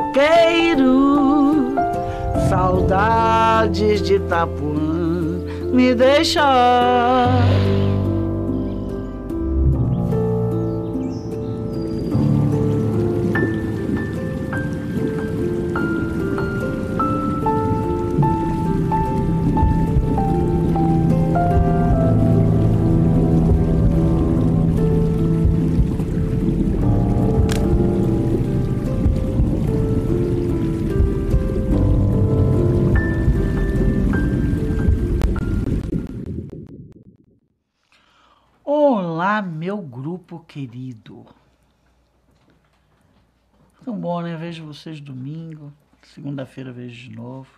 coqueiro, saudades de Itapuã me deixar. Grupo querido. Tão bom, né? Vejo vocês domingo, segunda-feira vejo de novo.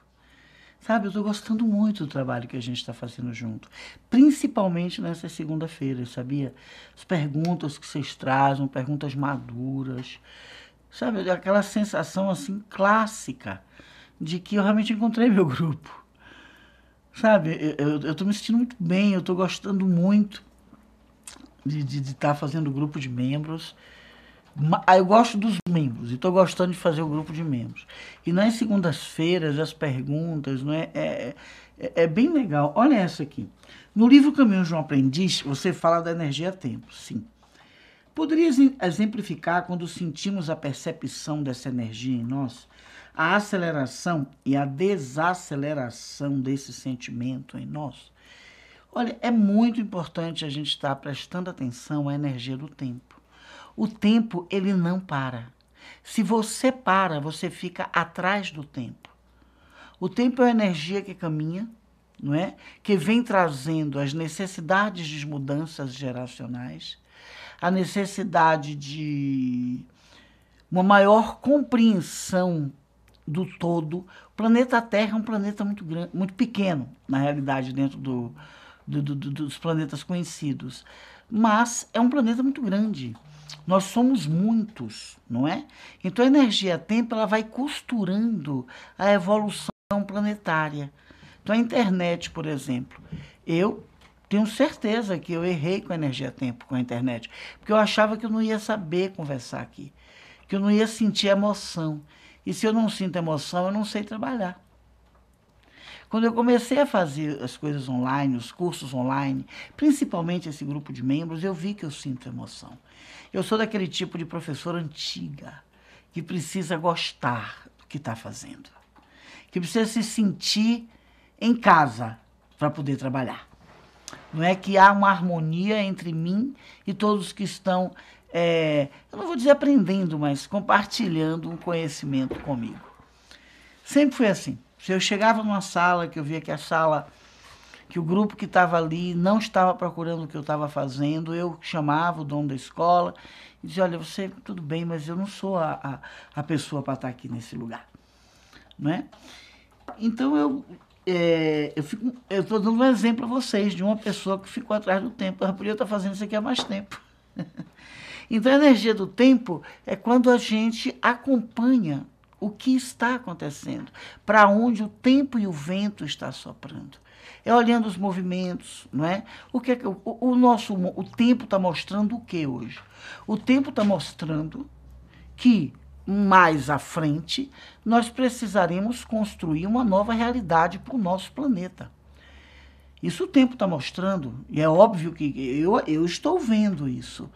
Sabe, eu tô gostando muito do trabalho que a gente está fazendo junto, principalmente nessa segunda-feira, sabia? As perguntas que vocês trazem, perguntas maduras, sabe? Aquela sensação assim clássica de que eu realmente encontrei meu grupo. Sabe, eu, eu, eu tô me sentindo muito bem, eu tô gostando muito de estar de, de tá fazendo grupo de membros. Ah, eu gosto dos membros e estou gostando de fazer o grupo de membros. E nas segundas-feiras, as perguntas, não é? É, é, é bem legal. Olha essa aqui. No livro Caminho de um Aprendiz, você fala da energia tempo, sim. Poderia exemplificar quando sentimos a percepção dessa energia em nós? A aceleração e a desaceleração desse sentimento em nós? Olha, é muito importante a gente estar tá prestando atenção à energia do tempo. O tempo, ele não para. Se você para, você fica atrás do tempo. O tempo é uma energia que caminha, não é? Que vem trazendo as necessidades de mudanças geracionais, a necessidade de uma maior compreensão do todo. O planeta Terra é um planeta muito grande, muito pequeno, na realidade, dentro do do, do, dos planetas conhecidos. Mas é um planeta muito grande. Nós somos muitos, não é? Então a energia tempo ela vai costurando a evolução planetária. Então a internet, por exemplo, eu tenho certeza que eu errei com a energia tempo, com a internet, porque eu achava que eu não ia saber conversar aqui, que eu não ia sentir emoção. E se eu não sinto emoção, eu não sei trabalhar. Quando eu comecei a fazer as coisas online, os cursos online, principalmente esse grupo de membros, eu vi que eu sinto emoção. Eu sou daquele tipo de professora antiga que precisa gostar do que está fazendo, que precisa se sentir em casa para poder trabalhar. Não é que há uma harmonia entre mim e todos que estão, é, eu não vou dizer aprendendo, mas compartilhando um conhecimento comigo. Sempre foi assim. Se eu chegava numa sala que eu via que a sala, que o grupo que estava ali não estava procurando o que eu estava fazendo, eu chamava o dono da escola e dizia: Olha, você, tudo bem, mas eu não sou a, a, a pessoa para estar tá aqui nesse lugar. Né? Então eu. É, eu estou dando um exemplo a vocês de uma pessoa que ficou atrás do tempo. A ah, podia estar tá fazendo isso aqui há mais tempo. Então, a energia do tempo é quando a gente acompanha o que está acontecendo, para onde o tempo e o vento está soprando. É olhando os movimentos, não é? O que, é que o, o nosso o tempo está mostrando o que hoje? O tempo está mostrando que mais à frente nós precisaremos construir uma nova realidade para o nosso planeta. Isso o tempo está mostrando, e é óbvio que eu, eu estou vendo isso.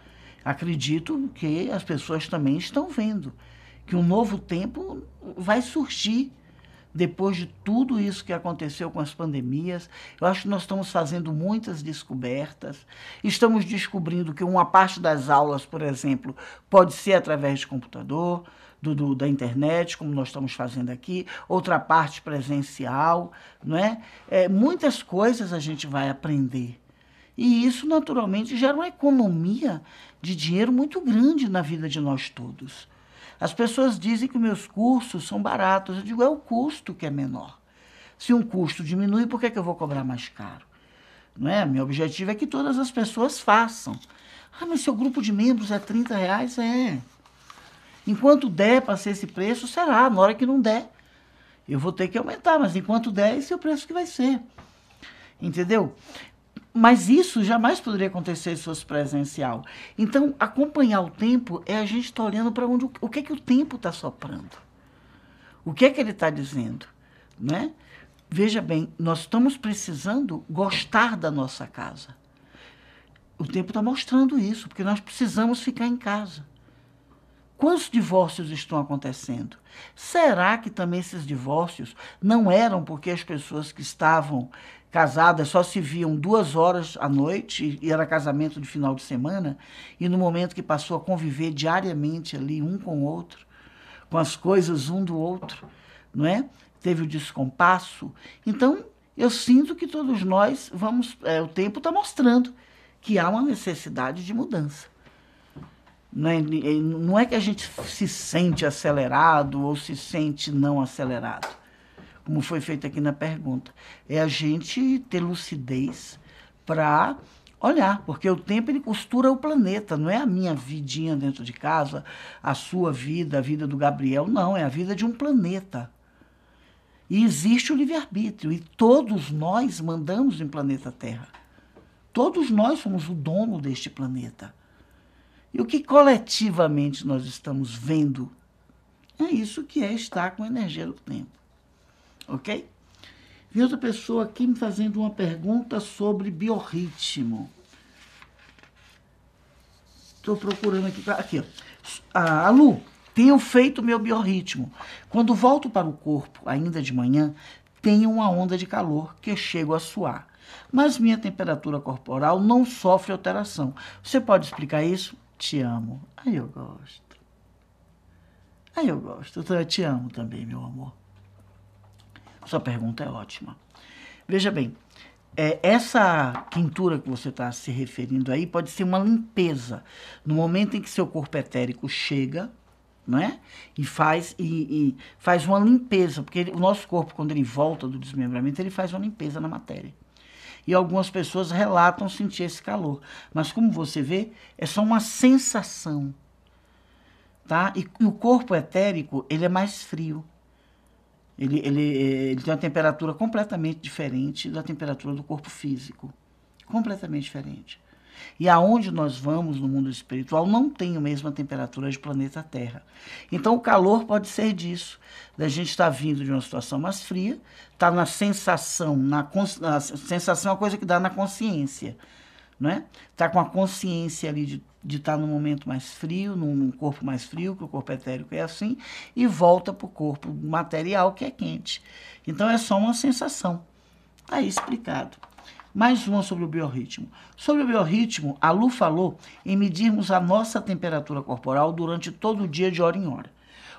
Acredito que as pessoas também estão vendo que um novo tempo vai surgir depois de tudo isso que aconteceu com as pandemias. Eu acho que nós estamos fazendo muitas descobertas. Estamos descobrindo que uma parte das aulas, por exemplo, pode ser através de computador, do, do, da internet, como nós estamos fazendo aqui, outra parte presencial, não é? é? Muitas coisas a gente vai aprender. E isso, naturalmente, gera uma economia de dinheiro muito grande na vida de nós todos. As pessoas dizem que meus cursos são baratos. Eu digo, é o custo que é menor. Se um custo diminui, por que, é que eu vou cobrar mais caro? Não é? Meu objetivo é que todas as pessoas façam. Ah, mas seu grupo de membros é 30 reais? É. Enquanto der para ser esse preço, será. Na hora que não der, eu vou ter que aumentar. Mas enquanto der, esse é o preço que vai ser. Entendeu? Mas isso jamais poderia acontecer se fosse presencial. Então, acompanhar o tempo é a gente estar tá olhando para onde o que é que o tempo está soprando. O que é que ele está dizendo, né? Veja bem, nós estamos precisando gostar da nossa casa. O tempo está mostrando isso, porque nós precisamos ficar em casa. Quantos divórcios estão acontecendo? Será que também esses divórcios não eram porque as pessoas que estavam casadas só se viam duas horas à noite, e era casamento de final de semana, e no momento que passou a conviver diariamente ali um com o outro, com as coisas um do outro, não é? Teve o descompasso. Então, eu sinto que todos nós vamos. É, o tempo está mostrando que há uma necessidade de mudança. Não é, não é que a gente se sente acelerado ou se sente não acelerado como foi feito aqui na pergunta. É a gente ter lucidez para olhar, porque o tempo ele costura o planeta, não é a minha vidinha dentro de casa, a sua vida, a vida do Gabriel, não, é a vida de um planeta. E existe o livre-arbítrio, e todos nós mandamos em planeta Terra. Todos nós somos o dono deste planeta. E o que coletivamente nós estamos vendo é isso que é estar com a energia do tempo ok? Vi outra pessoa aqui me fazendo uma pergunta sobre biorritmo. Estou procurando aqui. Tá, aqui, ó. Ah, Lu, tenho feito meu biorritmo. Quando volto para o corpo, ainda de manhã, tenho uma onda de calor que chego a suar. Mas minha temperatura corporal não sofre alteração. Você pode explicar isso? Te amo. Aí eu gosto. Aí eu gosto. Eu te amo também, meu amor. Sua pergunta é ótima. Veja bem, é, essa quintura que você está se referindo aí pode ser uma limpeza. No momento em que seu corpo etérico chega, né? E faz, e, e faz uma limpeza, porque ele, o nosso corpo, quando ele volta do desmembramento, ele faz uma limpeza na matéria. E algumas pessoas relatam sentir esse calor. Mas como você vê, é só uma sensação. Tá? E, e o corpo etérico, ele é mais frio. Ele, ele, eh, ele tem uma temperatura completamente diferente da temperatura do corpo físico. Completamente diferente. E aonde nós vamos no mundo espiritual não tem a mesma temperatura de planeta Terra. Então o calor pode ser disso, da gente estar tá vindo de uma situação mais fria, está na sensação, na, na sensação é uma coisa que dá na consciência, né? Tá com a consciência ali de de estar tá num momento mais frio, num corpo mais frio, que o corpo etérico é assim, e volta para o corpo material, que é quente. Então é só uma sensação. Está aí explicado. Mais uma sobre o biorritmo. Sobre o biorritmo, a Lu falou em medirmos a nossa temperatura corporal durante todo o dia de hora em hora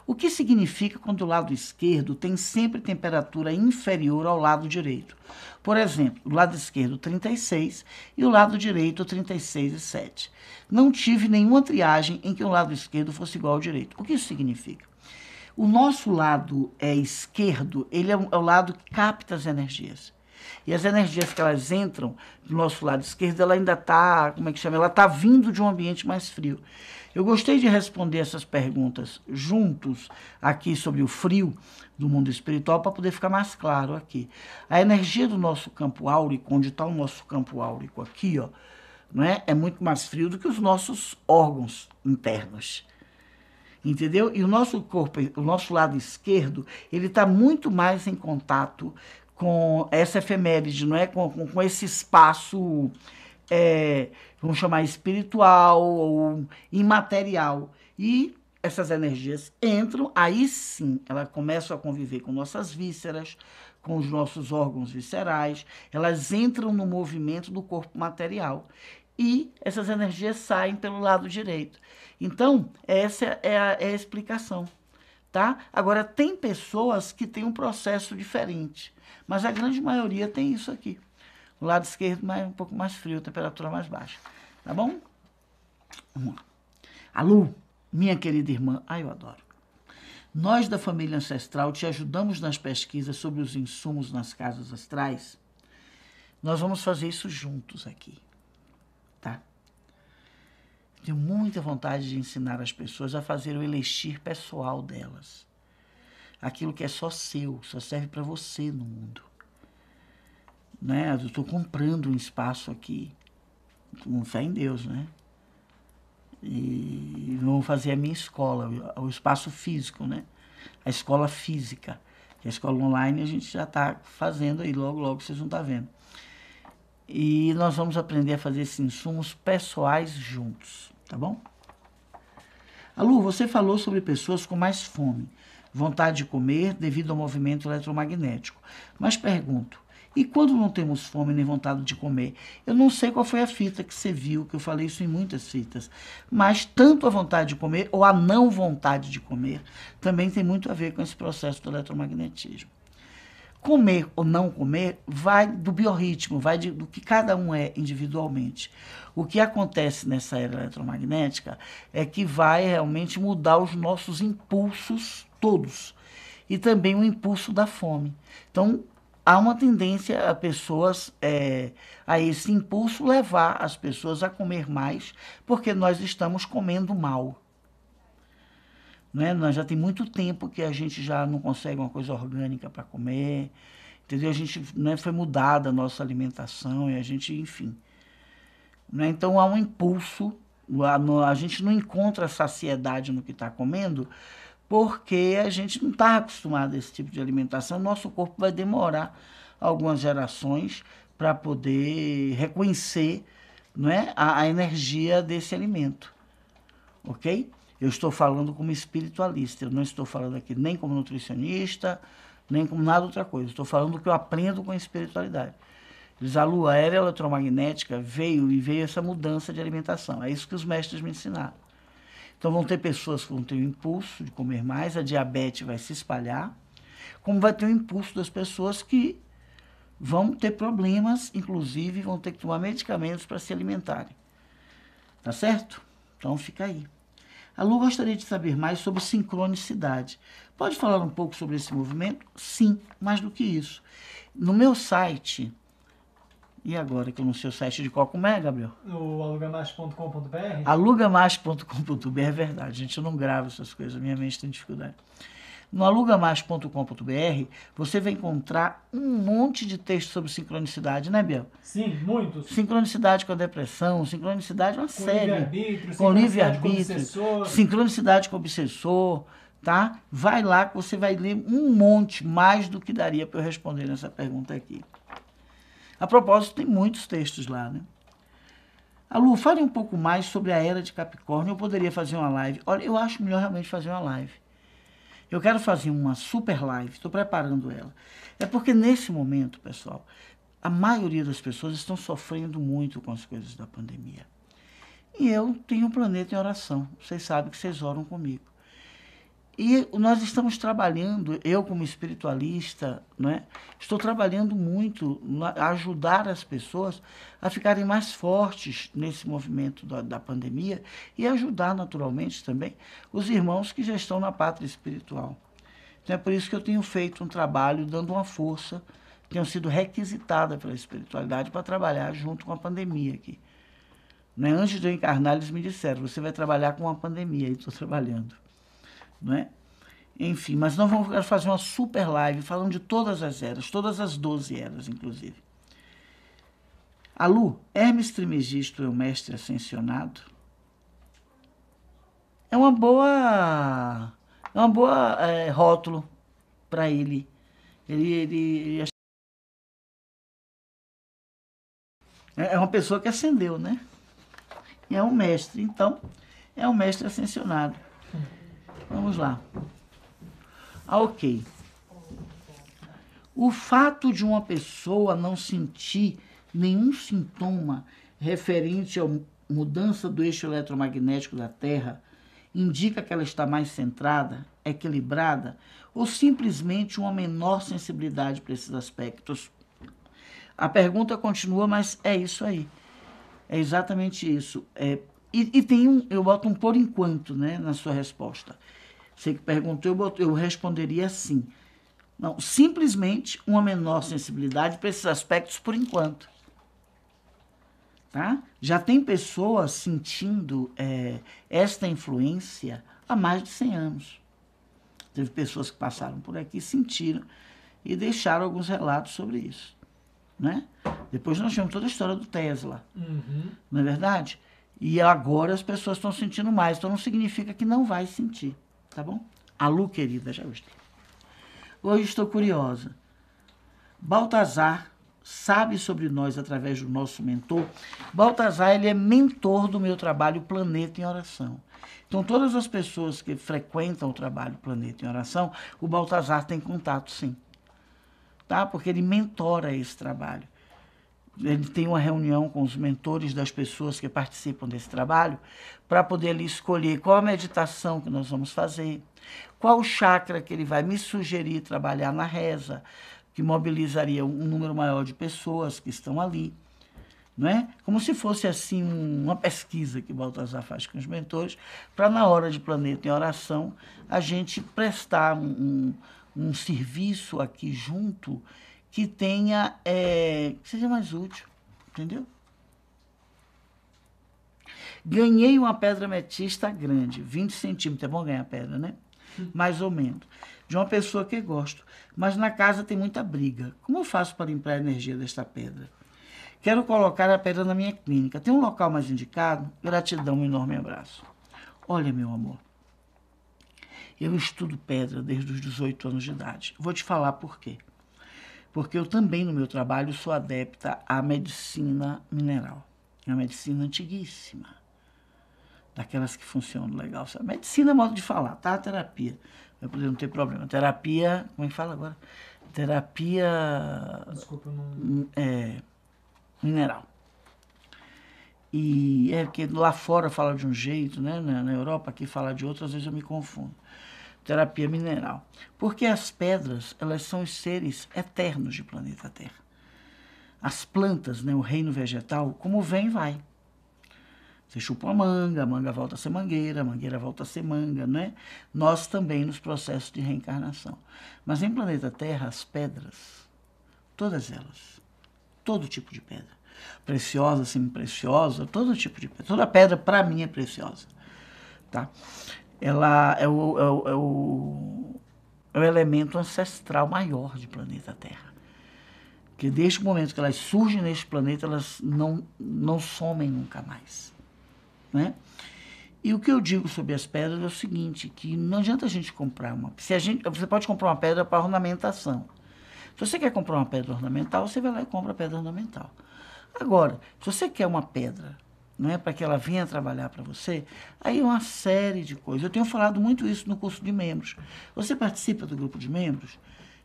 o que significa quando o lado esquerdo tem sempre temperatura inferior ao lado direito. Por exemplo, o lado esquerdo 36 e o lado direito 36,7. Não tive nenhuma triagem em que o lado esquerdo fosse igual ao direito. O que isso significa? O nosso lado é esquerdo, ele é o é lado que capta as energias. E as energias que elas entram do nosso lado esquerdo, ela ainda está, como é que chama? Ela está vindo de um ambiente mais frio. Eu gostei de responder essas perguntas juntos aqui sobre o frio do mundo espiritual para poder ficar mais claro aqui. A energia do nosso campo áurico, onde está o nosso campo áurico aqui, ó, não é? é muito mais frio do que os nossos órgãos internos entendeu? E o nosso corpo, o nosso lado esquerdo, ele está muito mais em contato com essa efeméride, não é? Com, com, com esse espaço é, vamos chamar espiritual ou imaterial. E essas energias entram, aí sim elas começam a conviver com nossas vísceras, com os nossos órgãos viscerais, elas entram no movimento do corpo material e essas energias saem pelo lado direito. Então, essa é a, é a explicação. Tá? Agora, tem pessoas que têm um processo diferente, mas a grande maioria tem isso aqui. No lado esquerdo, mais, um pouco mais frio, temperatura mais baixa. Tá bom? Vamos lá. Alô, minha querida irmã, ai eu adoro. Nós da família ancestral te ajudamos nas pesquisas sobre os insumos nas casas astrais. Nós vamos fazer isso juntos aqui, tá? Tenho muita vontade de ensinar as pessoas a fazer o elixir pessoal delas. Aquilo que é só seu, só serve para você no mundo né? Eu estou comprando um espaço aqui. Com fé em Deus, né? E vou fazer a minha escola, o espaço físico, né? A escola física. a escola online a gente já está fazendo aí, logo, logo vocês vão estar tá vendo. E nós vamos aprender a fazer esses insumos pessoais juntos, tá bom? Alu, você falou sobre pessoas com mais fome, vontade de comer devido ao movimento eletromagnético. Mas pergunto, e quando não temos fome nem vontade de comer? Eu não sei qual foi a fita que você viu, que eu falei isso em muitas fitas, mas tanto a vontade de comer ou a não vontade de comer também tem muito a ver com esse processo do eletromagnetismo. Comer ou não comer vai do biorritmo, vai de, do que cada um é individualmente. O que acontece nessa era eletromagnética é que vai realmente mudar os nossos impulsos todos e também o impulso da fome. Então, há uma tendência a pessoas, é, a esse impulso levar as pessoas a comer mais, porque nós estamos comendo mal. Né? Nós já tem muito tempo que a gente já não consegue uma coisa orgânica para comer, entendeu? A gente é foi mudada a nossa alimentação e a gente, enfim. Né? Então há um impulso, a, a gente não encontra saciedade no que está comendo, porque a gente não está acostumado a esse tipo de alimentação. Nosso corpo vai demorar algumas gerações para poder reconhecer não é, a, a, energia desse alimento. Ok? Eu estou falando como espiritualista, eu não estou falando aqui nem como nutricionista, nem como nada outra coisa. Estou falando que eu aprendo com a espiritualidade. a lua aérea eletromagnética veio e veio essa mudança de alimentação. É isso que os mestres me ensinaram. Então vão ter pessoas que vão ter o impulso de comer mais, a diabetes vai se espalhar, como vai ter o impulso das pessoas que vão ter problemas, inclusive vão ter que tomar medicamentos para se alimentarem. Tá certo? Então fica aí. A Lu gostaria de saber mais sobre sincronicidade. Pode falar um pouco sobre esse movimento? Sim, mais do que isso. No meu site, e agora que eu não sei o site de qual, como é, Gabriel? No alugamais.com.br. Alugamais.com.br é verdade, A gente, não grava essas coisas, minha mente tem dificuldade. No alugamais.com.br você vai encontrar um monte de texto sobre sincronicidade, né, Biel? Sim, muitos. Sincronicidade com a depressão, sincronicidade uma com série. Livre-arbítrio, com livre-arbítrio, sincronicidade com obsessor, tá? Vai lá que você vai ler um monte mais do que daria para eu responder nessa pergunta aqui. A propósito, tem muitos textos lá, né? Alu, fale um pouco mais sobre a era de Capricórnio. Eu poderia fazer uma live. Olha, eu acho melhor realmente fazer uma live. Eu quero fazer uma super live, estou preparando ela. É porque nesse momento, pessoal, a maioria das pessoas estão sofrendo muito com as coisas da pandemia. E eu tenho um planeta em oração. Vocês sabem que vocês oram comigo. E nós estamos trabalhando, eu como espiritualista, é estou trabalhando muito a ajudar as pessoas a ficarem mais fortes nesse movimento da, da pandemia e ajudar naturalmente também os irmãos que já estão na pátria espiritual. Então é por isso que eu tenho feito um trabalho dando uma força, tenho sido requisitada pela espiritualidade para trabalhar junto com a pandemia aqui. Né? Antes de eu encarnar, eles me disseram, você vai trabalhar com a pandemia, e estou trabalhando não é? Enfim, mas nós vamos fazer uma super live falando de todas as eras, todas as 12 eras, inclusive. Alu, Hermes Trimegisto é o mestre ascensionado? É uma boa, é uma boa é, rótulo para ele. Ele, ele, ele é... é uma pessoa que ascendeu, né? E é um mestre, então é um mestre ascensionado. Vamos lá. Ah, ok. O fato de uma pessoa não sentir nenhum sintoma referente à mudança do eixo eletromagnético da Terra indica que ela está mais centrada, equilibrada ou simplesmente uma menor sensibilidade para esses aspectos? A pergunta continua, mas é isso aí. É exatamente isso. É, e, e tem um, eu boto um por enquanto né, na sua resposta. Você que perguntou, eu, responderia assim. Não, simplesmente uma menor sensibilidade para esses aspectos por enquanto. Tá? Já tem pessoas sentindo é, esta influência há mais de 100 anos. Teve pessoas que passaram por aqui, sentiram e deixaram alguns relatos sobre isso. Né? Depois nós tivemos toda a história do Tesla, uhum. não é verdade? E agora as pessoas estão sentindo mais, então não significa que não vai sentir. Tá bom? Alô, querida, já estou. Hoje estou curiosa. Baltazar sabe sobre nós através do nosso mentor. Baltazar, ele é mentor do meu trabalho Planeta em Oração. Então, todas as pessoas que frequentam o trabalho Planeta em Oração, o Baltazar tem contato, sim. Tá? Porque ele mentora esse trabalho ele tem uma reunião com os mentores das pessoas que participam desse trabalho para poder ele escolher qual a meditação que nós vamos fazer, qual chakra que ele vai me sugerir trabalhar na reza, que mobilizaria um número maior de pessoas que estão ali. Não é? Como se fosse assim uma pesquisa que Baltasar faz com os mentores, para na hora de planeta em oração a gente prestar um, um serviço aqui junto que tenha é, que seja mais útil, entendeu? Ganhei uma pedra ametista grande, 20 centímetros, é bom ganhar pedra, né? Mais ou menos. De uma pessoa que gosto, mas na casa tem muita briga. Como eu faço para limpar a energia desta pedra? Quero colocar a pedra na minha clínica. Tem um local mais indicado? Gratidão, um enorme abraço. Olha, meu amor, eu estudo pedra desde os 18 anos de idade. Vou te falar por quê porque eu também no meu trabalho sou adepta à medicina mineral. É uma medicina antiguíssima, daquelas que funcionam legal. Sabe? Medicina é modo de falar, tá? A terapia. Vai poder não ter problema. Terapia, como é que fala agora? Terapia. Desculpa, não. Hum, é, mineral. E é porque lá fora fala de um jeito, né? Na, na Europa aqui fala de outro, às vezes eu me confundo terapia mineral. Porque as pedras, elas são os seres eternos de planeta Terra. As plantas, né, o reino vegetal, como vem, vai. Você chupa a manga, a manga volta a ser mangueira, a mangueira volta a ser manga, né? Nós também nos processos de reencarnação. Mas em planeta Terra, as pedras, todas elas, todo tipo de pedra, preciosa, semi-preciosa, todo tipo de pedra. Toda pedra, para mim, é preciosa, tá? ela é o, é o, é o, é o elemento ancestral maior do planeta Terra. Porque desde o momento que elas surgem neste planeta, elas não, não somem nunca mais. Né? E o que eu digo sobre as pedras é o seguinte, que não adianta a gente comprar uma. Se a gente, você pode comprar uma pedra para ornamentação. Se você quer comprar uma pedra ornamental, você vai lá e compra a pedra ornamental. Agora, se você quer uma pedra não é para que ela venha trabalhar para você, aí uma série de coisas. Eu tenho falado muito isso no curso de membros. Você participa do grupo de membros?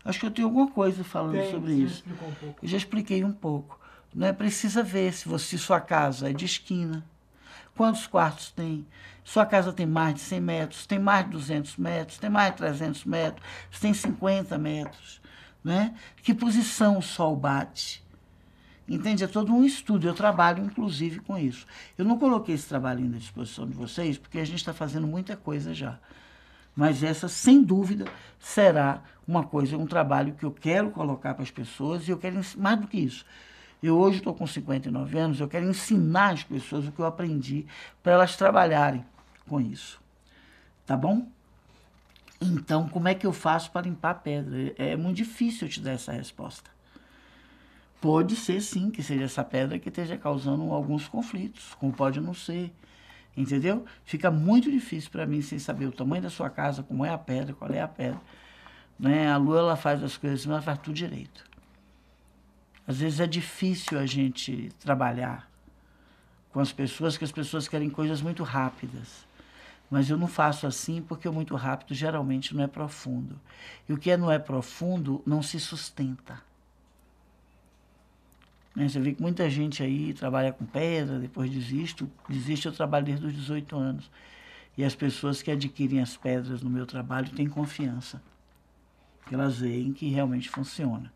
Acho que eu tenho alguma coisa falando Tem, sobre isso. Um eu já expliquei um pouco. Não é precisa ver se você sua casa é de esquina, quantos quartos tem, sua casa tem mais de 100 metros, tem mais de 200 metros, tem mais de 300 metros, tem 50 metros, né? Que posição o sol bate? Entende? É todo um estudo. Eu trabalho, inclusive, com isso. Eu não coloquei esse trabalho à disposição de vocês, porque a gente está fazendo muita coisa já. Mas essa, sem dúvida, será uma coisa, um trabalho que eu quero colocar para as pessoas e eu quero, mais do que isso, eu hoje estou com 59 anos, eu quero ensinar as pessoas o que eu aprendi para elas trabalharem com isso. Tá bom? Então, como é que eu faço para limpar a pedra? É, é muito difícil eu te dar essa resposta. Pode ser sim que seja essa pedra que esteja causando alguns conflitos, como pode não ser. Entendeu? Fica muito difícil para mim sem saber o tamanho da sua casa, como é a pedra, qual é a pedra. Né? A lua ela faz as coisas, mas ela faz tudo direito. Às vezes é difícil a gente trabalhar com as pessoas, que as pessoas querem coisas muito rápidas. Mas eu não faço assim porque o muito rápido geralmente não é profundo. E o que é não é profundo não se sustenta. Né? Você vê que muita gente aí trabalha com pedra, depois desiste. Desiste, eu trabalho desde os 18 anos. E as pessoas que adquirem as pedras no meu trabalho têm confiança. Elas veem que realmente funciona.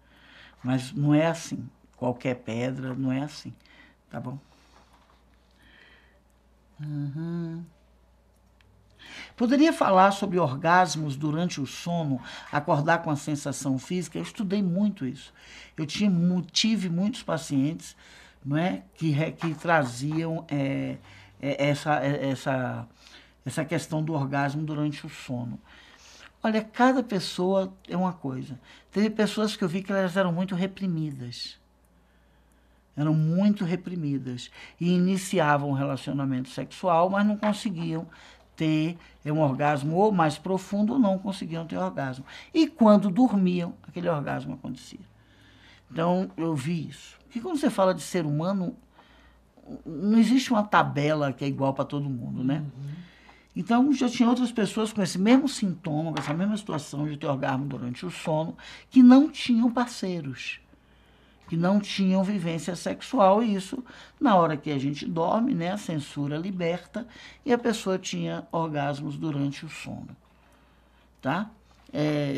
Mas não é assim. Qualquer pedra não é assim. Tá bom? Uhum. Poderia falar sobre orgasmos durante o sono, acordar com a sensação física? Eu estudei muito isso. Eu tinha, tive muitos pacientes não é, que, que traziam é, é essa, é, essa, essa questão do orgasmo durante o sono. Olha, cada pessoa é uma coisa. Teve pessoas que eu vi que elas eram muito reprimidas. Eram muito reprimidas. E iniciavam um relacionamento sexual, mas não conseguiam ter um orgasmo ou mais profundo ou não conseguiam ter orgasmo. E quando dormiam, aquele orgasmo acontecia. Então, eu vi isso. Porque quando você fala de ser humano, não existe uma tabela que é igual para todo mundo, né? Uhum. Então, já tinha outras pessoas com esse mesmo sintoma, com essa mesma situação de ter orgasmo durante o sono, que não tinham parceiros que não tinham vivência sexual, e isso, na hora que a gente dorme, né, a censura liberta, e a pessoa tinha orgasmos durante o sono. Tá? É,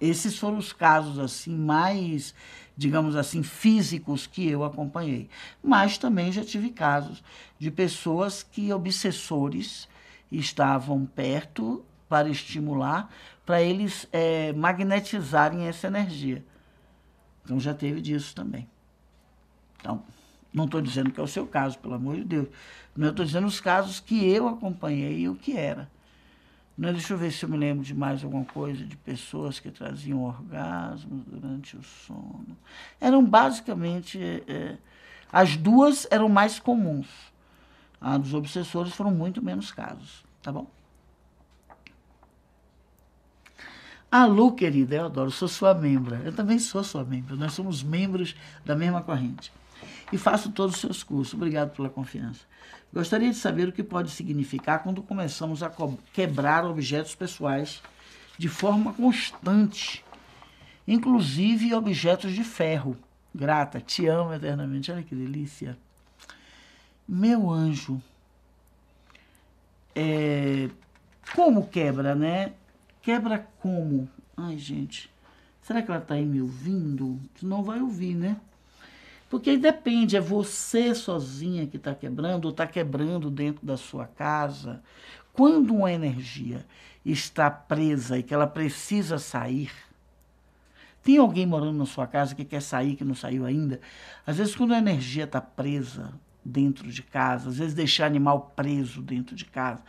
esses foram os casos assim mais, digamos assim, físicos que eu acompanhei. Mas também já tive casos de pessoas que obsessores estavam perto para estimular, para eles é, magnetizarem essa energia. Então já teve disso também. Então, não estou dizendo que é o seu caso, pelo amor de Deus. Não estou dizendo os casos que eu acompanhei e o que era. Não, né, deixa eu ver se eu me lembro de mais alguma coisa de pessoas que traziam orgasmos durante o sono. Eram basicamente. É, as duas eram mais comuns. A dos obsessores foram muito menos casos, tá bom? Alô, querida, eu adoro, sou sua membra. Eu também sou sua membra, nós somos membros da mesma corrente. E faço todos os seus cursos. Obrigado pela confiança. Gostaria de saber o que pode significar quando começamos a quebrar objetos pessoais de forma constante, inclusive objetos de ferro. Grata, te amo eternamente. Olha que delícia. Meu anjo, é, como quebra, né? Quebra como? Ai, gente, será que ela tá aí me ouvindo? Não vai ouvir, né? Porque aí depende, é você sozinha que está quebrando ou está quebrando dentro da sua casa. Quando uma energia está presa e que ela precisa sair, tem alguém morando na sua casa que quer sair, que não saiu ainda? Às vezes, quando a energia está presa dentro de casa, às vezes deixar animal preso dentro de casa,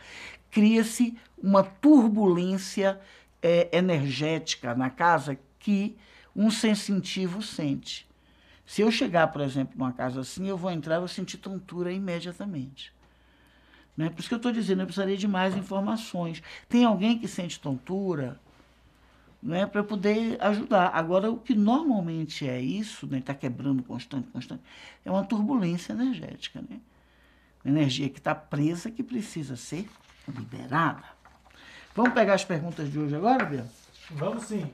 cria-se uma turbulência é, energética na casa que um sensitivo sente. Se eu chegar, por exemplo, numa casa assim, eu vou entrar e vou sentir tontura imediatamente. Né? Por isso que eu estou dizendo, eu precisaria de mais informações. Tem alguém que sente tontura né, para poder ajudar. Agora, o que normalmente é isso, está né, tá quebrando constante, constante, é uma turbulência energética. Né? energia que está presa, que precisa ser liberada. Vamos pegar as perguntas de hoje agora, Bia? Vamos sim.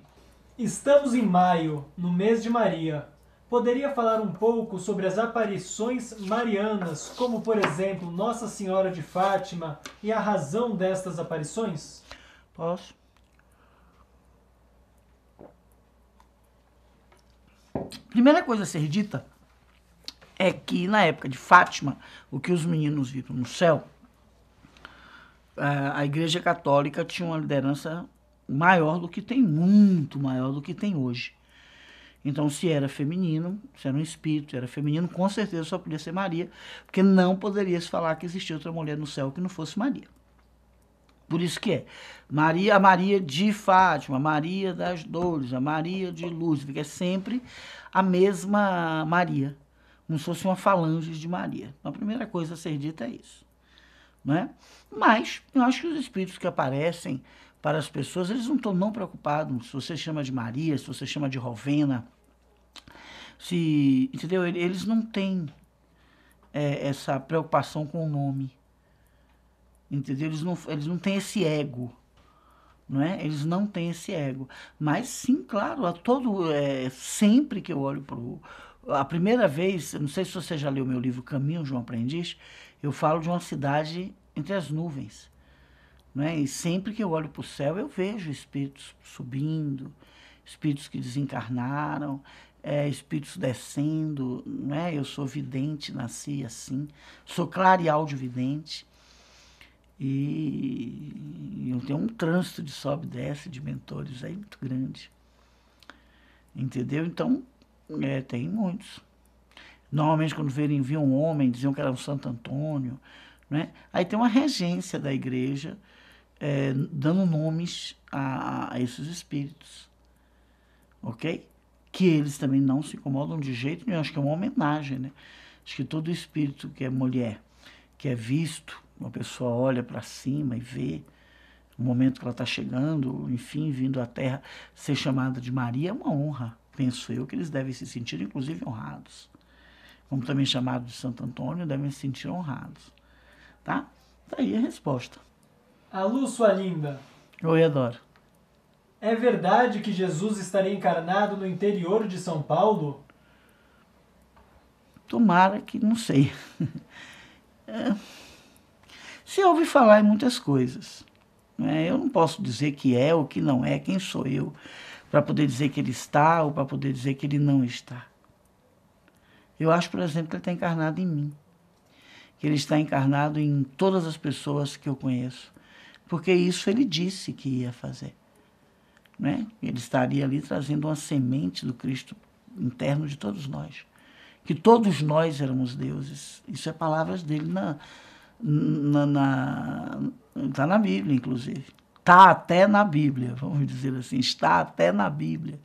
Estamos em maio, no mês de Maria. Poderia falar um pouco sobre as aparições marianas, como por exemplo Nossa Senhora de Fátima e a razão destas aparições? Posso. Primeira coisa a ser dita é que na época de Fátima, o que os meninos viram no céu é, a Igreja Católica tinha uma liderança maior do que tem, muito maior do que tem hoje. Então, se era feminino, se era um espírito, era feminino, com certeza só podia ser Maria, porque não poderia se falar que existia outra mulher no céu que não fosse Maria. Por isso que é Maria, a Maria de Fátima, a Maria das Dores, a Maria de Luz, porque é sempre a mesma Maria, como se fosse uma falange de Maria. Então, a primeira coisa a ser dita é isso. Né? Mas eu acho que os espíritos que aparecem para as pessoas, eles não estão não preocupados se você chama de Maria, se você chama de Rovena, se, entendeu? Eles não têm é, essa preocupação com o nome, entendeu? Eles não, eles não têm esse ego, não é? Eles não têm esse ego. Mas sim, claro, a todo, é, sempre que eu olho para a primeira vez, não sei se você já leu meu livro Caminho João Aprendiz, eu falo de uma cidade entre as nuvens. Né? E sempre que eu olho para o céu, eu vejo espíritos subindo, espíritos que desencarnaram, é, espíritos descendo. Né? Eu sou vidente, nasci assim, sou claro e vidente E eu tenho um trânsito de sobe e desce de mentores aí muito grande. Entendeu? Então, é, tem muitos. Normalmente, quando verem viam um homem, diziam que era um Santo Antônio. Né? Aí tem uma regência da igreja é, dando nomes a, a, esses espíritos. Ok? Que eles também não se incomodam de jeito nenhum. Acho que é uma homenagem, né? Acho que todo espírito que é mulher, que é visto, uma pessoa olha para cima e vê o momento que ela está chegando, enfim, vindo à Terra, ser chamada de Maria é uma honra penso eu, que eles devem se sentir, inclusive, honrados. Como também chamado de Santo Antônio, devem se sentir honrados. Tá? Daí tá a resposta. Alô, sua linda. Oi, adoro. É verdade que Jesus estaria encarnado no interior de São Paulo? Tomara que não sei. é, se ouve falar em muitas coisas. Né? Eu não posso dizer que é ou que não é, quem sou eu para poder dizer que ele está ou para poder dizer que ele não está. Eu acho, por exemplo, que ele está encarnado em mim, que ele está encarnado em todas as pessoas que eu conheço, porque isso ele disse que ia fazer. Né? Ele estaria ali trazendo uma semente do Cristo interno de todos nós. Que todos nós éramos deuses. Isso é palavras dele na, na, na, tá na Bíblia, inclusive. Está até na Bíblia, vamos dizer assim, está até na Bíblia.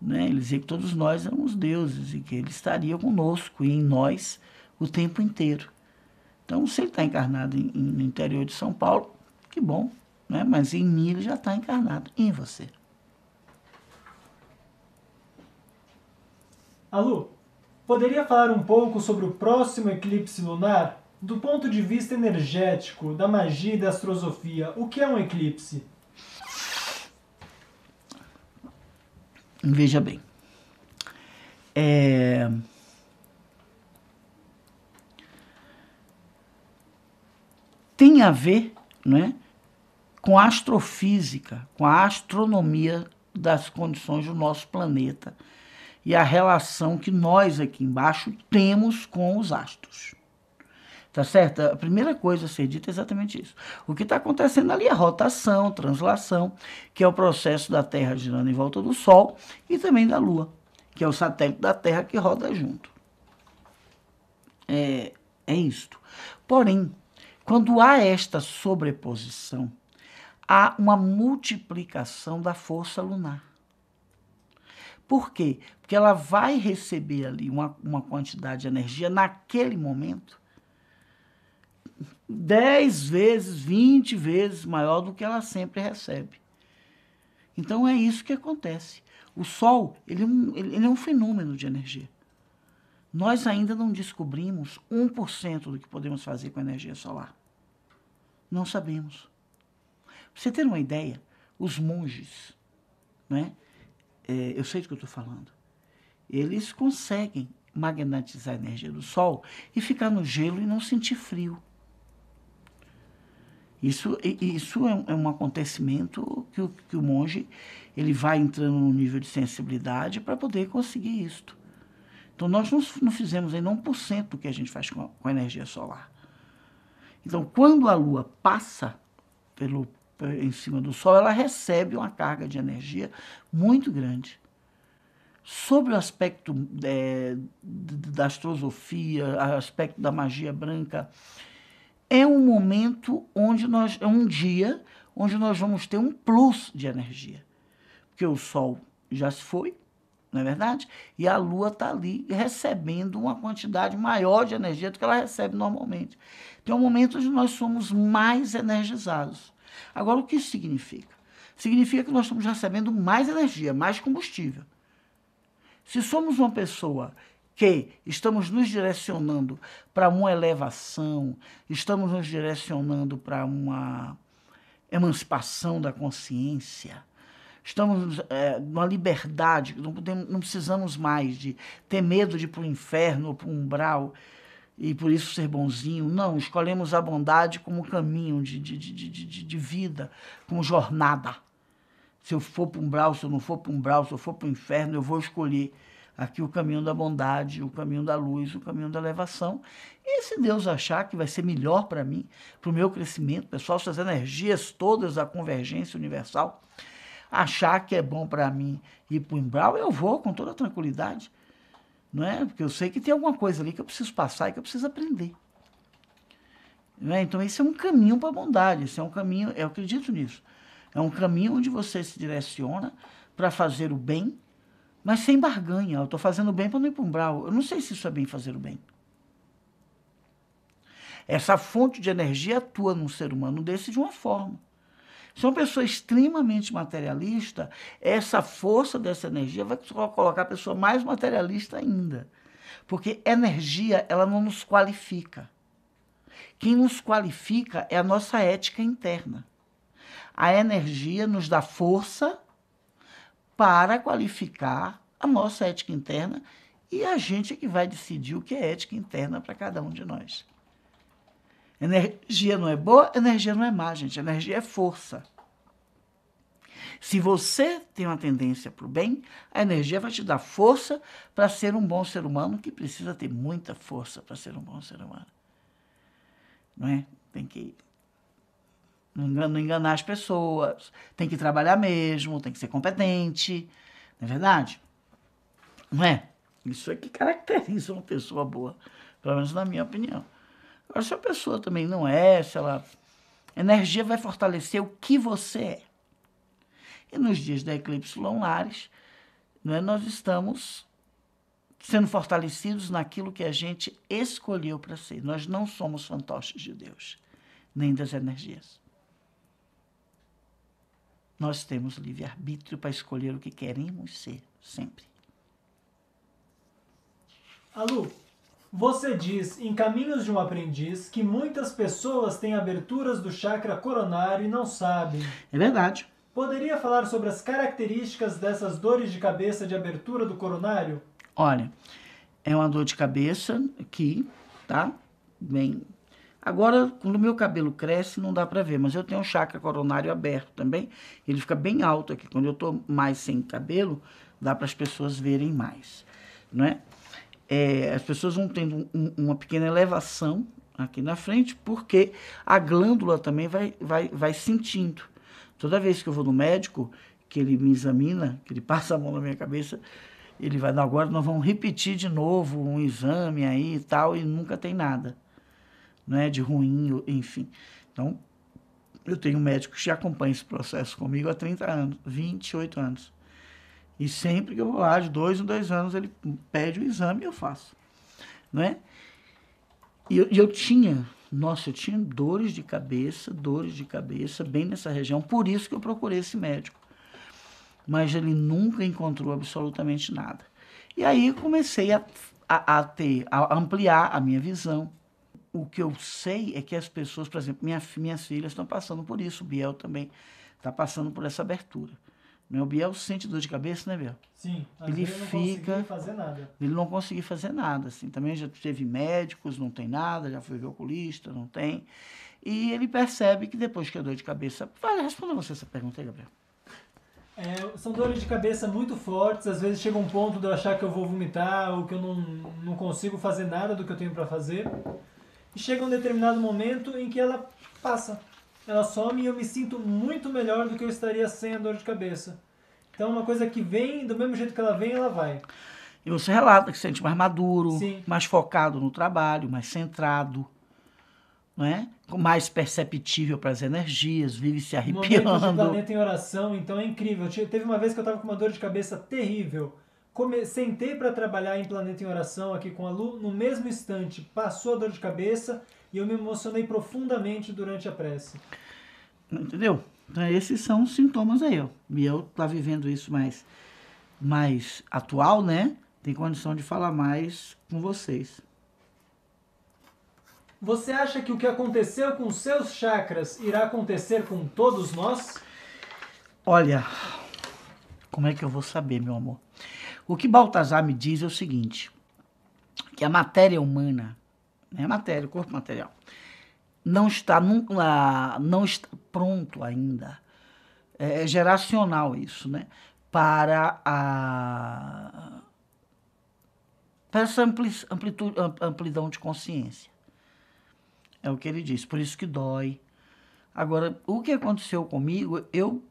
Né? Ele dizia que todos nós éramos deuses e que ele estaria conosco e em nós o tempo inteiro. Então, se ele está encarnado em, em, no interior de São Paulo, que bom, né? mas em mim ele já está encarnado, em você. Alô, poderia falar um pouco sobre o próximo eclipse lunar? Do ponto de vista energético, da magia e da astrosofia, o que é um eclipse? Veja bem. É... Tem a ver né, com a astrofísica, com a astronomia das condições do nosso planeta e a relação que nós aqui embaixo temos com os astros. Tá certo? A primeira coisa a ser dita é exatamente isso. O que está acontecendo ali é rotação, translação, que é o processo da Terra girando em volta do Sol e também da Lua, que é o satélite da Terra que roda junto. É, é isto. Porém, quando há esta sobreposição, há uma multiplicação da força lunar. Por quê? Porque ela vai receber ali uma, uma quantidade de energia naquele momento 10 vezes, 20 vezes maior do que ela sempre recebe. Então é isso que acontece. O Sol ele é, um, ele é um fenômeno de energia. Nós ainda não descobrimos 1% do que podemos fazer com a energia solar. Não sabemos. Pra você ter uma ideia, os monges, né? É, eu sei do que eu estou falando, eles conseguem magnetizar a energia do Sol e ficar no gelo e não sentir frio. Isso, isso é, é, um acontecimento que o, que o monge ele vai entrando num nível de sensibilidade para poder conseguir isto. Então, nós não, não fizemos ainda 1% do que a gente faz com a, com a energia solar. Então, quando a Lua passa pelo, em cima do Sol, ela recebe uma carga de energia muito grande. Sobre o aspecto é, da astrosofia, aspecto da magia branca, é um momento onde nós é um dia onde nós vamos ter um plus de energia, porque o sol já se foi, não é verdade? E a lua está ali recebendo uma quantidade maior de energia do que ela recebe normalmente. Então é um momento onde nós somos mais energizados. Agora o que isso significa? Significa que nós estamos recebendo mais energia, mais combustível. Se somos uma pessoa que estamos nos direcionando para uma elevação, estamos nos direcionando para uma emancipação da consciência, estamos é, numa liberdade, não, podemos, não precisamos mais de ter medo de ir para o inferno ou para o umbral e por isso ser bonzinho. Não, escolhemos a bondade como caminho de, de, de, de, de vida, como jornada. Se eu for para um umbral, se eu não for para um umbral, se eu for para o inferno, eu vou escolher Aqui o caminho da bondade, o caminho da luz, o caminho da elevação. E se Deus achar que vai ser melhor para mim, para o meu crescimento pessoal, essas energias todas da convergência universal, achar que é bom para mim ir para o Embrau, eu vou com toda tranquilidade. Não é? Porque eu sei que tem alguma coisa ali que eu preciso passar e que eu preciso aprender. É? Então, esse é um caminho para a bondade, esse é um caminho, eu acredito nisso. É um caminho onde você se direciona para fazer o bem mas sem barganha. Eu estou fazendo bem para não ir para um brau. Eu não sei se isso é bem fazer o bem. Essa fonte de energia atua num ser humano desse de uma forma. Se uma pessoa extremamente materialista, essa força dessa energia vai colocar a pessoa mais materialista ainda. Porque energia, ela não nos qualifica. Quem nos qualifica é a nossa ética interna. A energia nos dá força para qualificar a nossa ética interna e a gente é que vai decidir o que é ética interna para cada um de nós. Energia não é boa, energia não é má, gente. Energia é força. Se você tem uma tendência para o bem, a energia vai te dar força para ser um bom ser humano, que precisa ter muita força para ser um bom ser humano. Não é? Tem que não enganar as pessoas, tem que trabalhar mesmo, tem que ser competente, não é verdade? Não é? Isso é que caracteriza uma pessoa boa, pelo menos na minha opinião. Agora, se a pessoa também não é, se ela. energia vai fortalecer o que você é. E nos dias da eclipse lunares, né, nós estamos sendo fortalecidos naquilo que a gente escolheu para ser. Nós não somos fantoches de Deus, nem das energias. Nós temos livre-arbítrio para escolher o que queremos ser, sempre. Alu, você diz em Caminhos de um Aprendiz que muitas pessoas têm aberturas do chakra coronário e não sabem. É verdade. Poderia falar sobre as características dessas dores de cabeça de abertura do coronário? Olha, é uma dor de cabeça aqui, tá? Bem Agora, quando o meu cabelo cresce, não dá para ver, mas eu tenho um chakra coronário aberto também. Ele fica bem alto aqui. Quando eu tô mais sem cabelo, dá para as pessoas verem mais, né? É, as pessoas vão tendo um, uma pequena elevação aqui na frente, porque a glândula também vai, vai, vai sentindo. Toda vez que eu vou no médico, que ele me examina, que ele passa a mão na minha cabeça, ele vai, agora nós vamos repetir de novo um exame aí e tal, e nunca tem nada né, de ruim, enfim. Então, eu tenho um médico que já acompanha esse processo comigo há 30 anos, 28 anos. E sempre que eu vou lá, de dois em dois anos, ele pede o exame e eu faço. Né? E eu, eu tinha, nossa, eu tinha dores de cabeça, dores de cabeça, bem nessa região. Por isso que eu procurei esse médico. Mas ele nunca encontrou absolutamente nada. E aí eu comecei a, a, a ter, a ampliar a minha visão o que eu sei é que as pessoas, por exemplo, minha, minhas filhas estão passando por isso, o Biel também está passando por essa abertura. Né? O Biel sente dor de cabeça, né, Biel? Sim. Ele Ele não fica. Fazer nada. Ele não conseguiu fazer nada. Assim. Também já teve médicos, não tem nada, já foi ver oculista, não tem. E ele percebe que depois que a dor de cabeça. Vai, responda você essa pergunta aí, Gabriel. É, são dores de cabeça muito fortes, às vezes chega um ponto de eu achar que eu vou vomitar ou que eu não, não consigo fazer nada do que eu tenho para fazer chega um determinado momento em que ela passa. Ela some e eu me sinto muito melhor do que eu estaria sem a dor de cabeça. Então, uma coisa que vem, do mesmo jeito que ela vem, ela vai. E você relata que se sente mais maduro, Sim. mais focado no trabalho, mais centrado, né? mais perceptível para as energias, vive se arrepiando. Momentos de em oração, então é incrível. Teve uma vez que eu estava com uma dor de cabeça terrível. Come... Sentei para trabalhar em Planeta em Oração aqui com a Lu, no mesmo instante passou a dor de cabeça e eu me emocionei profundamente durante a prece. Entendeu? Então, esses são os sintomas aí, ó. E eu tá vivendo isso mais, mais atual, né? Tem condição de falar mais com vocês. Você acha que o que aconteceu com seus chakras irá acontecer com todos nós? Olha, como é que eu vou saber, meu amor? O que Baltazar me diz é o seguinte: que a matéria humana, né, a matéria, o corpo material, não está, ah, não está pronto ainda. É, é geracional isso, né? Para a para essa ampli, amplitude, amplidão de consciência. É o que ele diz, por isso que dói. Agora, o que aconteceu comigo, eu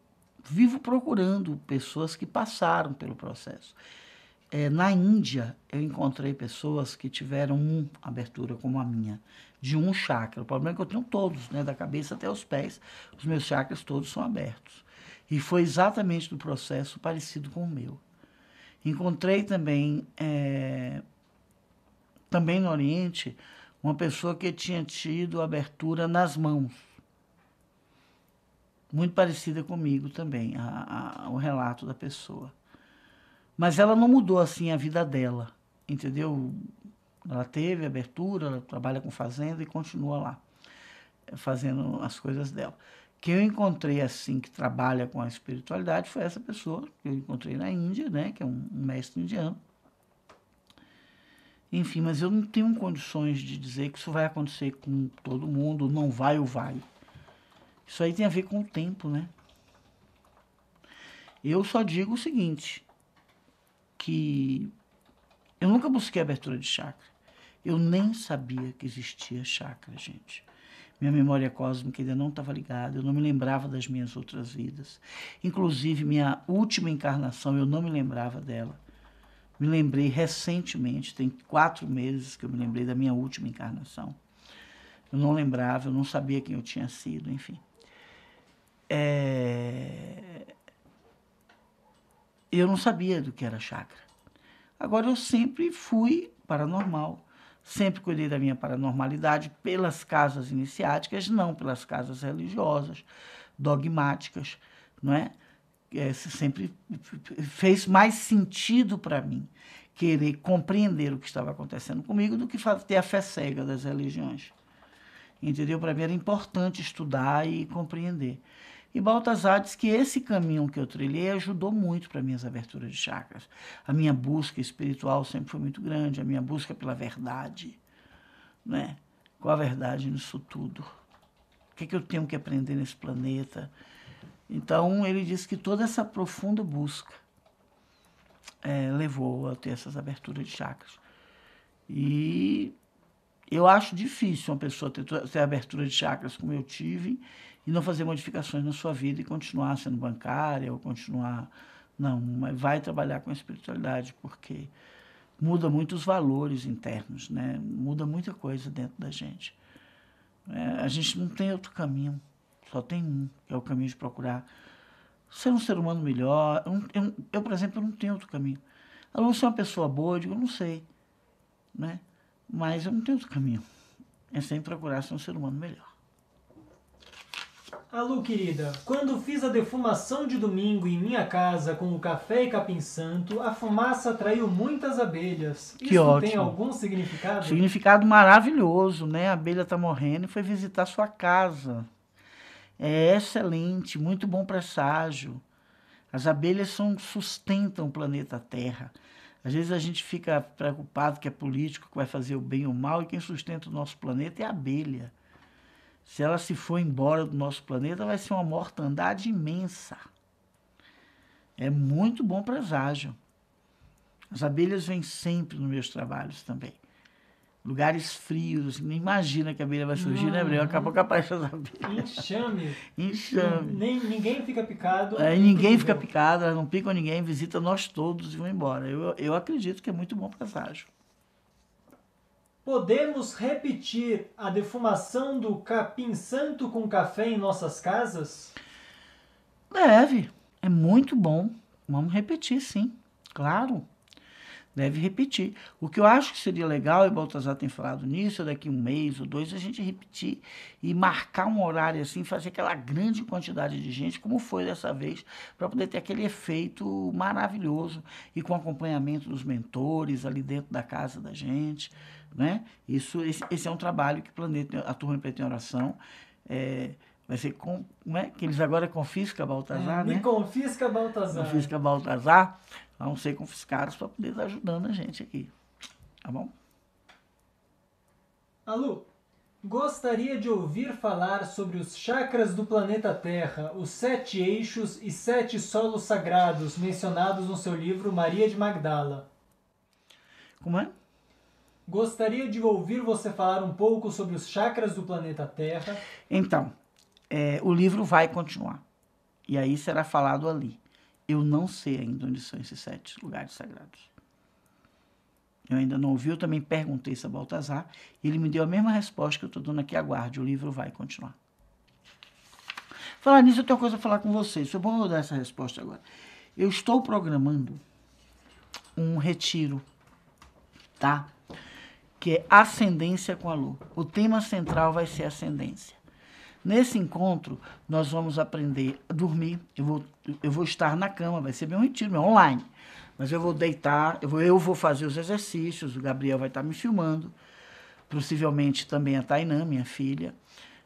vivo procurando pessoas que passaram pelo processo. É, na Índia, eu encontrei pessoas que tiveram uma abertura como a minha, de um chakra. O problema é que eu tenho todos, né, da cabeça até os pés, os meus chakras todos são abertos. E foi exatamente do processo parecido com o meu. Encontrei também, é, também no Oriente, uma pessoa que tinha tido abertura nas mãos. Muito parecida comigo também, a, a, o relato da pessoa. Mas ela não mudou assim a vida dela, entendeu? Ela teve abertura, ela trabalha com fazenda e continua lá, eh, fazendo as coisas dela. Que eu encontrei assim, que trabalha com a espiritualidade, foi essa pessoa que eu encontrei na Índia, né? Que é um, um mestre indiano. Enfim, mas eu não tenho condições de dizer que isso vai acontecer com todo mundo, não vai ou vai. Isso aí tem a ver com o tempo, né? Eu só digo o seguinte: que eu nunca busquei abertura de chakra. Eu nem sabia que existia chakra, gente. Minha memória cósmica ainda não estava ligada, eu não me lembrava das minhas outras vidas. Inclusive, minha última encarnação, eu não me lembrava dela. Me lembrei recentemente, tem quatro meses que eu me lembrei da minha última encarnação. Eu não lembrava, eu não sabia quem eu tinha sido, enfim. É eu não sabia do que era chakra. Agora, eu sempre fui paranormal, sempre cuidei da minha paranormalidade pelas casas iniciáticas, não pelas casas religiosas, dogmáticas, não é? é sempre fez mais sentido para mim querer compreender o que estava acontecendo comigo do que ter a fé cega das religiões. Entendeu? Para mim era importante estudar e compreender. E Baltazar diz que esse caminho que eu trilhei ajudou muito para minhas aberturas de chakras. A minha busca espiritual sempre foi muito grande, a minha busca pela verdade. Né? Qual a verdade nisso tudo? O que, é que eu tenho que aprender nesse planeta? Então, ele diz que toda essa profunda busca é, levou a ter essas aberturas de chakras. E eu acho difícil uma pessoa ter, ter abertura de chakras como eu tive e não fazer modificações na sua vida e continuar sendo bancária ou continuar. Não, mas vai trabalhar com a espiritualidade, porque muda muito os valores internos, né? muda muita coisa dentro da gente. É, a gente não tem outro caminho, só tem um, que é o caminho de procurar ser um ser humano melhor. Eu, eu, eu por exemplo, não tenho outro caminho. Eu não ser uma pessoa boa, eu digo, eu não sei. Né? Mas eu não tenho outro caminho. É sempre procurar ser um ser humano melhor. Alô, querida. Quando fiz a defumação de domingo em minha casa com o café e capim santo, a fumaça atraiu muitas abelhas. Que Isso ótimo. tem algum significado? Significado maravilhoso, né? A abelha está morrendo e foi visitar sua casa. É excelente, muito bom presságio. As abelhas são, sustentam o planeta Terra. Às vezes a gente fica preocupado que é político, que vai fazer o bem ou o mal, e quem sustenta o nosso planeta é a abelha. Se ela se for embora do nosso planeta, vai ser uma mortandade imensa. É muito bom preságio. As abelhas vêm sempre nos meus trabalhos também lugares frios. Nem imagina que a abelha vai surgir, não, né, Breno? Acabou com a paixão da abelha. Enxame. Enxame. Nem, ninguém fica picado. É, ninguém fica picado, elas não picam ninguém, visita nós todos e vão embora. Eu, eu acredito que é muito bom presságio. Podemos repetir a defumação do capim santo com café em nossas casas? Deve. É muito bom. Vamos repetir, sim. Claro deve repetir. O que eu acho que seria legal, e o Baltazar tem falado nisso, é daqui um mês ou dois, a gente repetir e marcar um horário assim, fazer aquela grande quantidade de gente, como foi dessa vez, para poder ter aquele efeito maravilhoso e com acompanhamento dos mentores ali dentro da casa da gente. Né? Isso, esse, esse é um trabalho que planeta, a turma em oração é, vai ser com, é que eles agora confisca Baltazar, é, né? Me confisca Baltazar. Confisca Baltazar a não ser confiscados para poder estar tá ajudando a gente aqui. Tá bom? Alô, gostaria de ouvir falar sobre os chakras do planeta Terra, os sete eixos e sete solos sagrados mencionados no seu livro Maria de Magdala. Como é? Gostaria de ouvir você falar um pouco sobre os chakras do planeta Terra. Então, é, o livro vai continuar. E aí será falado ali. Eu não sei ainda onde são esses sete lugares sagrados. Eu ainda não ouvi, eu também perguntei isso a Baltazar, e ele me deu a mesma resposta que eu estou dando aqui, aguarde, o livro vai continuar. Falar nisso, eu tenho uma coisa a falar com vocês, foi bom eu dar essa resposta agora. Eu estou programando um retiro, tá? Que é ascendência com a lua. O tema central vai ser ascendência. Nesse encontro, nós vamos aprender a dormir. Eu vou, eu vou estar na cama, vai ser bem um retiro, é online. Mas eu vou deitar, eu vou, eu vou fazer os exercícios, o Gabriel vai estar me filmando, possivelmente também a Tainã, minha filha,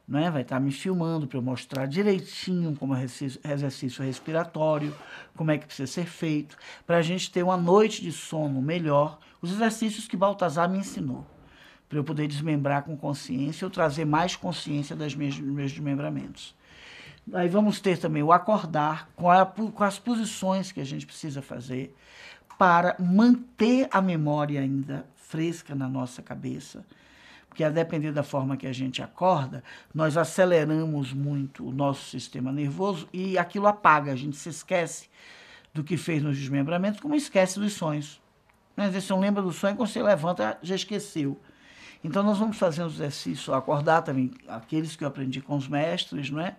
né? vai estar me filmando para eu mostrar direitinho como é exercício respiratório, como é que precisa ser feito, para a gente ter uma noite de sono melhor, os exercícios que Baltazar me ensinou para eu poder desmembrar com consciência ou trazer mais consciência das minhas, dos meus desmembramentos. Aí vamos ter também o acordar com, a, com as posições que a gente precisa fazer para manter a memória ainda fresca na nossa cabeça, porque a depender da forma que a gente acorda, nós aceleramos muito o nosso sistema nervoso e aquilo apaga, a gente se esquece do que fez nos desmembramentos, como esquece dos sonhos. Mas você não é lembra do sonho, quando você levanta, já esqueceu. Então, nós vamos fazer um exercício, acordar também, aqueles que eu aprendi com os mestres, não é?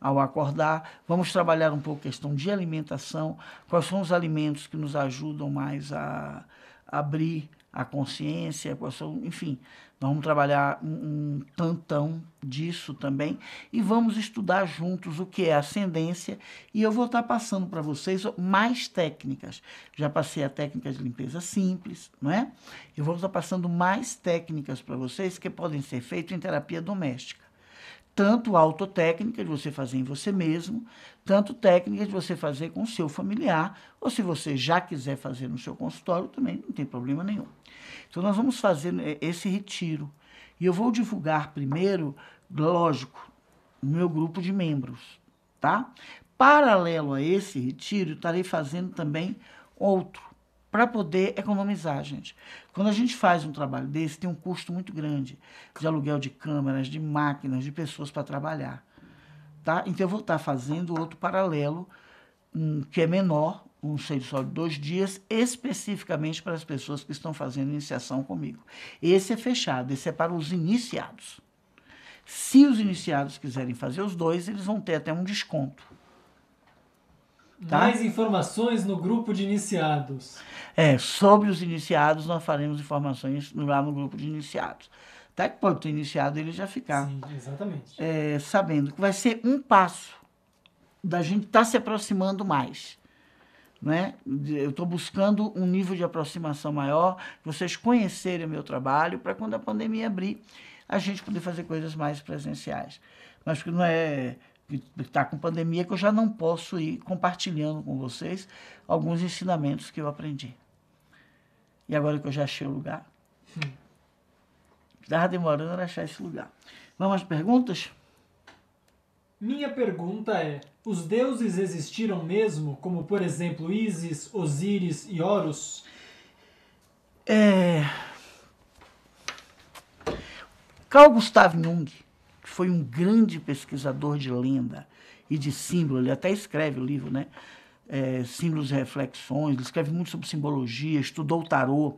Ao acordar, vamos trabalhar um pouco a questão de alimentação, quais são os alimentos que nos ajudam mais a abrir a consciência, quais são, enfim, Vamos trabalhar um, um tantão disso também e vamos estudar juntos o que é ascendência e eu vou estar passando para vocês mais técnicas. Já passei a técnica de limpeza simples, não é? Eu vou estar passando mais técnicas para vocês que podem ser feitas em terapia doméstica tanto autotécnica de você fazer em você mesmo, tanto técnica de você fazer com o seu familiar, ou se você já quiser fazer no seu consultório também, não tem problema nenhum. Então nós vamos fazer eh, esse retiro. E eu vou divulgar primeiro, lógico, no meu grupo de membros, tá? Paralelo a esse retiro, estarei fazendo também outro para poder economizar, gente. Quando a gente faz um trabalho desse, tem um custo muito grande de aluguel de câmeras, de máquinas, de pessoas para trabalhar. Tá? Então eu vou estar tá fazendo outro paralelo, um, que é menor, um seio só de dois dias, especificamente para as pessoas que estão fazendo iniciação comigo. Esse é fechado, esse é para os iniciados. Se os iniciados quiserem fazer os dois, eles vão ter até um desconto. Tá? Mais informações no grupo de iniciados. É, sobre os iniciados, nós faremos informações lá no grupo de iniciados. Tá? Que pode ter iniciado ele já ficar. Sim, exatamente. É, sabendo que vai ser um passo da gente estar tá se aproximando mais. Né? Eu estou buscando um nível de aproximação maior, vocês conhecerem o meu trabalho, para quando a pandemia abrir, a gente poder fazer coisas mais presenciais. Mas que não é que está com pandemia, que eu já não posso ir compartilhando com vocês alguns ensinamentos que eu aprendi. E agora que eu já achei o lugar, estava demorando para achar esse lugar. Vamos às perguntas? Minha pergunta é: os deuses existiram mesmo, como por exemplo Isis, Osíris e Horus? É. Carl Gustav Jung foi um grande pesquisador de lenda e de símbolo. Ele até escreve o livro, né? É, símbolos e reflexões. Ele escreve muito sobre simbologia, estudou o tarô,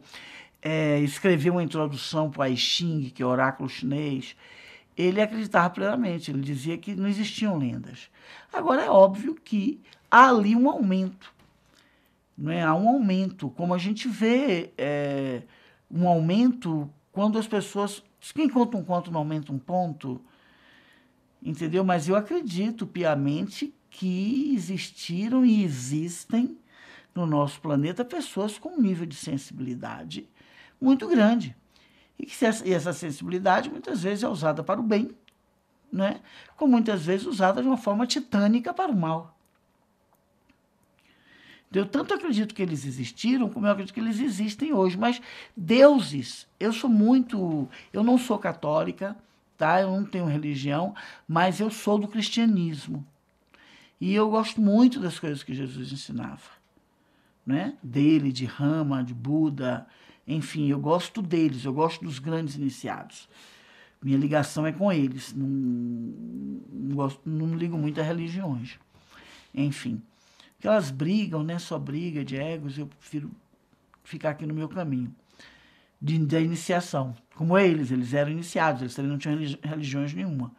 é, escreveu uma introdução para o Xing, que é o oráculo chinês. Ele acreditava plenamente, ele dizia que não existiam lendas. Agora, é óbvio que há ali um aumento. Né? Há um aumento, como a gente vê é, um aumento quando as pessoas. Quem conta um conto não aumenta um ponto, entendeu? Mas eu acredito piamente que existiram e existem no nosso planeta pessoas com um nível de sensibilidade muito grande. E que essa, e essa sensibilidade muitas vezes é usada para o bem, né? como muitas vezes usada de uma forma titânica para o mal. Então, eu tanto acredito que eles existiram, como eu acredito que eles existem hoje. Mas deuses, eu sou muito. Eu não sou católica, Tá? Eu não tenho religião, mas eu sou do cristianismo. E eu gosto muito das coisas que Jesus ensinava, né? Dele, de Rama, de Buda, enfim, eu gosto deles, eu gosto dos grandes iniciados. Minha ligação é com eles, não, não, gosto, não ligo muito a religiões. Enfim, que elas brigam, né? Só briga de egos, eu prefiro ficar aqui no meu caminho de, da iniciação como eles, eles eram iniciados, eles não tinham religiões nenhuma,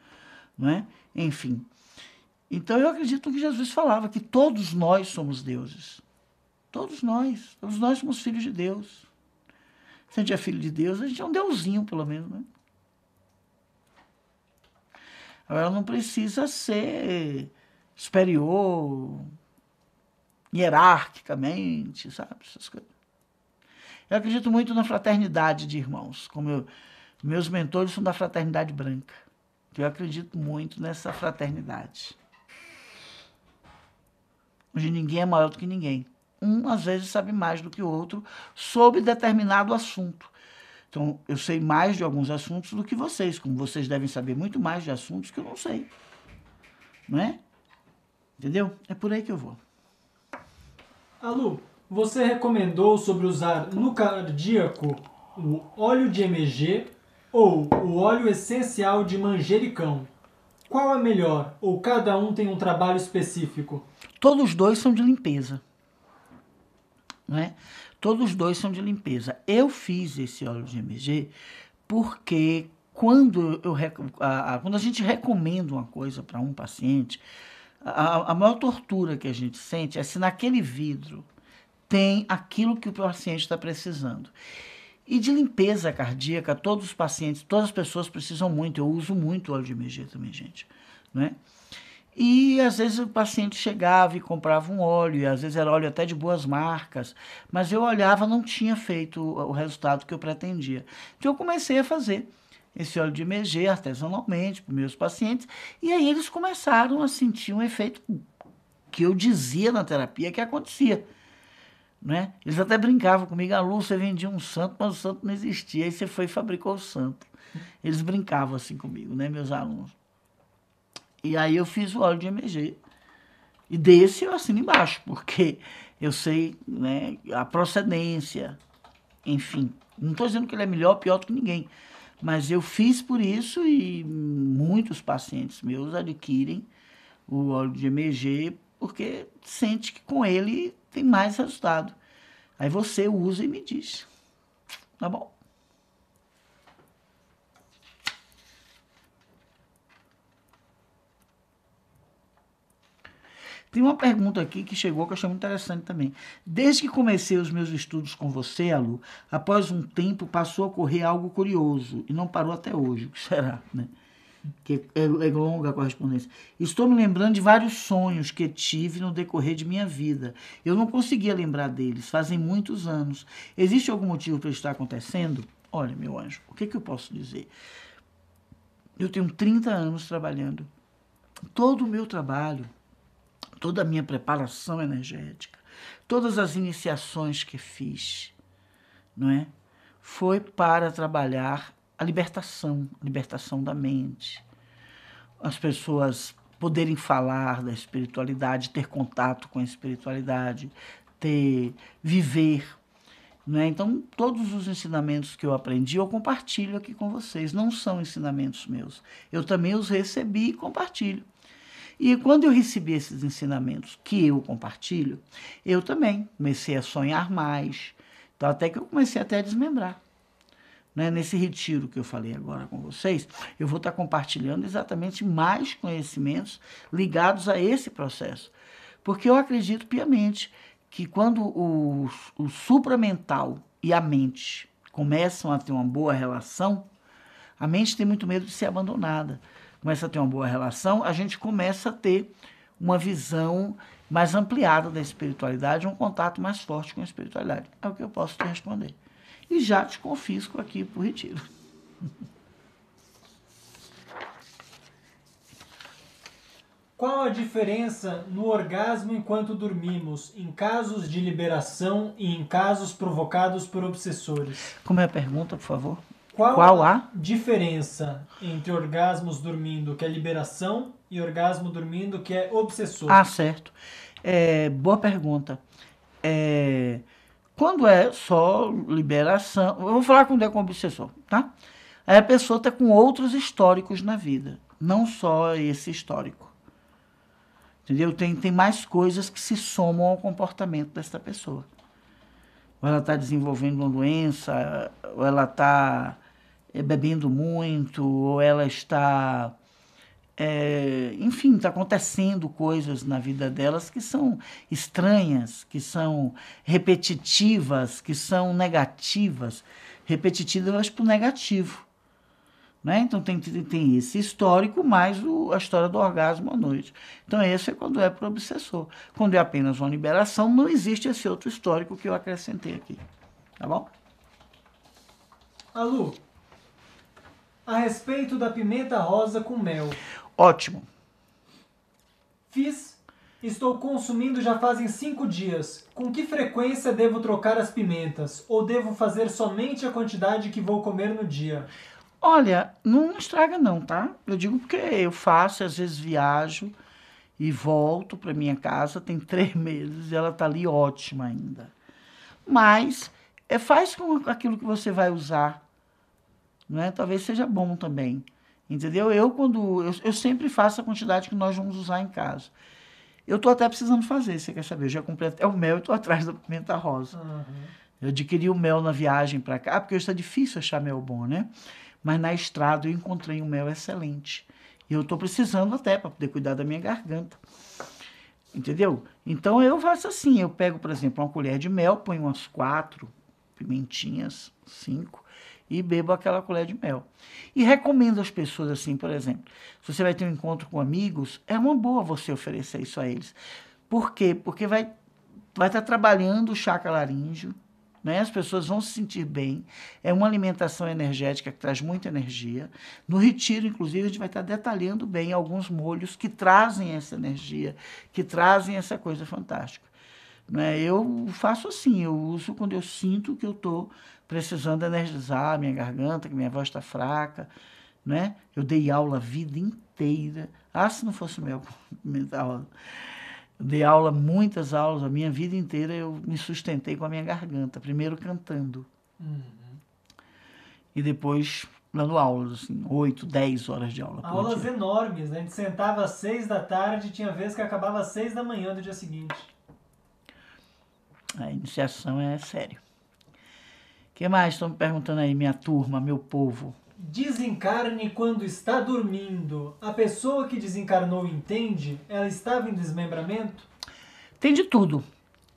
não é? Enfim. Então eu acredito que Jesus falava que todos nós somos deuses. Todos nós, todos nós somos filhos de Deus. Se a gente é filho de Deus, a gente é um deusinho, pelo menos, né? Agora não precisa ser superior hierarquicamente, sabe? Essas coisas. Eu acredito muito na fraternidade de irmãos, como eu, meus mentores são da fraternidade branca. Eu acredito muito nessa fraternidade. Onde ninguém é maior do que ninguém. Um, às vezes, sabe mais do que o outro sobre determinado assunto. Então, eu sei mais de alguns assuntos do que vocês, como vocês devem saber muito mais de assuntos que eu não sei. Não é? Entendeu? É por aí que eu vou. Alô? Você recomendou sobre usar no cardíaco o óleo de MG ou o óleo essencial de manjericão. Qual é melhor ou cada um tem um trabalho específico? Todos os dois são de limpeza. Né? Todos os dois são de limpeza. Eu fiz esse óleo de MG porque quando, eu, a, a, quando a gente recomenda uma coisa para um paciente, a, a maior tortura que a gente sente é se naquele vidro tem aquilo que o paciente está precisando. E de limpeza cardíaca, todos os pacientes, todas as pessoas precisam muito. Eu uso muito óleo de MG também, gente. Né? E às vezes o paciente chegava e comprava um óleo, e às vezes era óleo até de boas marcas, mas eu olhava, não tinha feito o resultado que eu pretendia. Então eu comecei a fazer esse óleo de MG artesanalmente para meus pacientes, e aí eles começaram a sentir um efeito que eu dizia na terapia que acontecia. Né? Eles até brincavam comigo, aluno, ah, você vendia um santo, mas o santo não existia. Aí você foi e fabricou o santo. Eles brincavam assim comigo, né, meus alunos. E aí eu fiz o óleo de MG. E desse eu assino embaixo, porque eu sei né, a procedência, enfim. Não estou dizendo que ele é melhor pior do que ninguém, mas eu fiz por isso e muitos pacientes meus adquirem o óleo de MG porque sente que com ele tem mais resultado. Aí você usa e me diz. Tá bom? Tem uma pergunta aqui que chegou que eu achei muito interessante também. Desde que comecei os meus estudos com você, Alu, após um tempo passou a ocorrer algo curioso e não parou até hoje. O que será, né? que é, é longa a correspondência. Estou me lembrando de vários sonhos que tive no decorrer de minha vida. Eu não conseguia lembrar deles, fazem muitos anos. Existe algum motivo para isso estar acontecendo? Olha, meu anjo, o que, que eu posso dizer? Eu tenho 30 anos trabalhando. Todo o meu trabalho, toda a minha preparação energética, todas as iniciações que fiz, não é? Foi para trabalhar a libertação, a libertação da mente. As pessoas poderem falar da espiritualidade, ter contato com a espiritualidade, ter viver né? Então, todos os ensinamentos que eu aprendi, eu compartilho aqui com vocês. Não são ensinamentos meus. Eu também os recebi e compartilho. E quando eu recebi esses ensinamentos que eu compartilho, eu também comecei a sonhar mais. Então, até que eu comecei até a desmembrar né, nesse retiro que eu falei agora com vocês, eu vou estar compartilhando exatamente mais conhecimentos ligados a esse processo. Porque eu acredito piamente que quando o, o supramental e a mente começam a ter uma boa relação, a mente tem muito medo de ser abandonada. Começa a ter uma boa relação, a gente começa a ter uma visão mais ampliada da espiritualidade, um contato mais forte com a espiritualidade. É o que eu posso te responder e já te confisco aqui por retiro. Qual a diferença no orgasmo enquanto dormimos, em casos de liberação e em casos provocados por obsessores? Como é a pergunta, por favor? Qual, Qual a, a diferença entre orgasmos dormindo, que é liberação, e orgasmo dormindo, que é obsessor? Ah, certo. É, boa pergunta. É, quando é só liberação, vamos falar quando é com obsessor, tá? Aí a pessoa está com outros históricos na vida, não só esse histórico. Entendeu? Tem, tem mais coisas que se somam ao comportamento dessa pessoa. Ou ela está desenvolvendo uma doença, ou ela está eh, bebendo muito, ou ela está é, enfim, está acontecendo coisas na vida delas que são estranhas, que são repetitivas, que são negativas, repetitivas para o negativo. Né? Então tem, tem esse histórico mais o, a história do orgasmo à noite. Então esse é quando é para o obsessor. Quando é apenas uma liberação, não existe esse outro histórico que eu acrescentei aqui. Tá bom? Alô, a respeito da pimenta rosa com mel. Ótimo. Fiz. Estou consumindo já fazem cinco dias. Com que frequência devo trocar as pimentas? Ou devo fazer somente a quantidade que vou comer no dia? Olha, não estraga não, tá? Eu digo porque eu faço, às vezes viajo e volto para minha casa, tem três meses e ela tá ali ótima ainda. Mas é, faz com aquilo que você vai usar, é Talvez seja bom também. Entendeu? Eu quando eu, eu sempre faço a quantidade que nós vamos usar em casa. Eu estou até precisando fazer, você quer saber? Eu já comprei até o mel e estou atrás da pimenta rosa. Uhum. Eu adquiri o mel na viagem para cá, ah, porque hoje está difícil achar mel bom, né? Mas na estrada eu encontrei um mel excelente. E eu estou precisando até para poder cuidar da minha garganta. Entendeu? Então eu faço assim: eu pego, por exemplo, uma colher de mel, ponho umas quatro pimentinhas, cinco e bebo aquela colher de mel. E recomendo às pessoas assim, por exemplo, se você vai ter um encontro com amigos, é uma boa você oferecer isso a eles. Por quê? Porque vai vai estar tá trabalhando o chakra laríngeo, né? As pessoas vão se sentir bem. É uma alimentação energética que traz muita energia. No retiro, inclusive, a gente vai estar tá detalhando bem alguns molhos que trazem essa energia, que trazem essa coisa fantástica. Né? Eu faço assim, eu uso quando eu sinto que eu estou precisando energizar a minha garganta, que minha voz está fraca. Né? Eu dei aula a vida inteira. Ah, se não fosse meu aula. Eu dei aula, muitas aulas, a minha vida inteira eu me sustentei com a minha garganta. Primeiro cantando. Uhum. E depois dando aulas, assim, 8, 10 horas de aula. Aulas enormes, né? A gente sentava às 6 da tarde, tinha vezes que acabava às 6 da manhã do dia seguinte. A iniciação é sério. O que mais estão me perguntando aí, minha turma, meu povo? Desencarne quando está dormindo. A pessoa que desencarnou entende? Ela estava em desmembramento? Tem de tudo,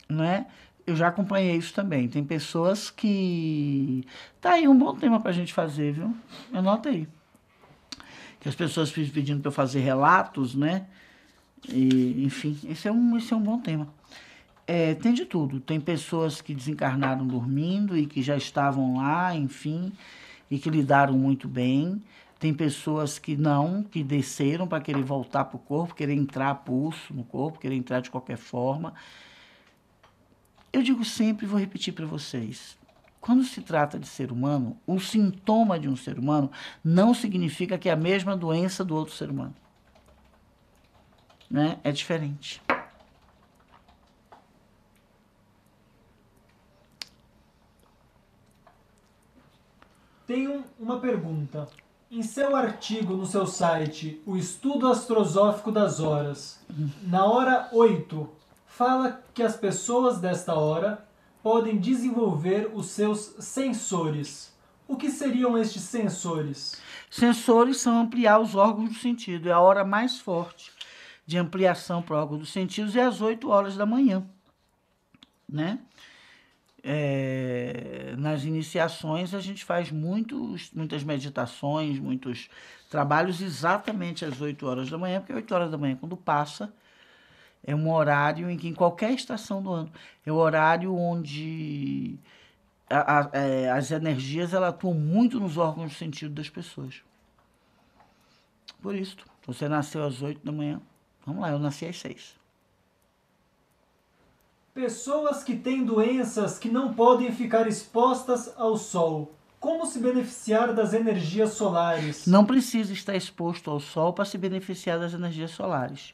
né? Eu já acompanhei isso também. Tem pessoas que. Tá aí um bom tema pra gente fazer, viu? Anota aí. Que as pessoas pedindo para eu fazer relatos, né? E, enfim, esse é, um, esse é um bom tema. É, tem de tudo. Tem pessoas que desencarnaram dormindo e que já estavam lá, enfim, e que lidaram muito bem. Tem pessoas que não, que desceram para querer voltar para o corpo, querer entrar pulso no corpo, querer entrar de qualquer forma. Eu digo sempre e vou repetir para vocês: quando se trata de ser humano, o sintoma de um ser humano não significa que é a mesma doença do outro ser humano. Né? É diferente. Tenho uma pergunta. Em seu artigo no seu site, O Estudo Astrosófico das Horas, na hora 8, fala que as pessoas desta hora podem desenvolver os seus sensores. O que seriam estes sensores? Sensores são ampliar os órgãos do sentido. É a hora mais forte de ampliação para órgãos dos sentidos é às 8 horas da manhã. Né? é, nas iniciações a gente faz muitos, muitas meditações, muitos trabalhos exatamente às 8 horas da manhã, porque 8 horas da manhã, quando passa, é um horário em que, em qualquer estação do ano, é o um horário onde a, a, eh, as energias ela atuam muito nos órgãos de sentido das pessoas. Por isso, você nasceu às 8 da manhã, vamos lá, eu nasci às 6. Pessoas que têm doenças que não podem ficar expostas ao sol. Como se beneficiar das energias solares? Não precisa estar exposto ao sol para se beneficiar das energias solares.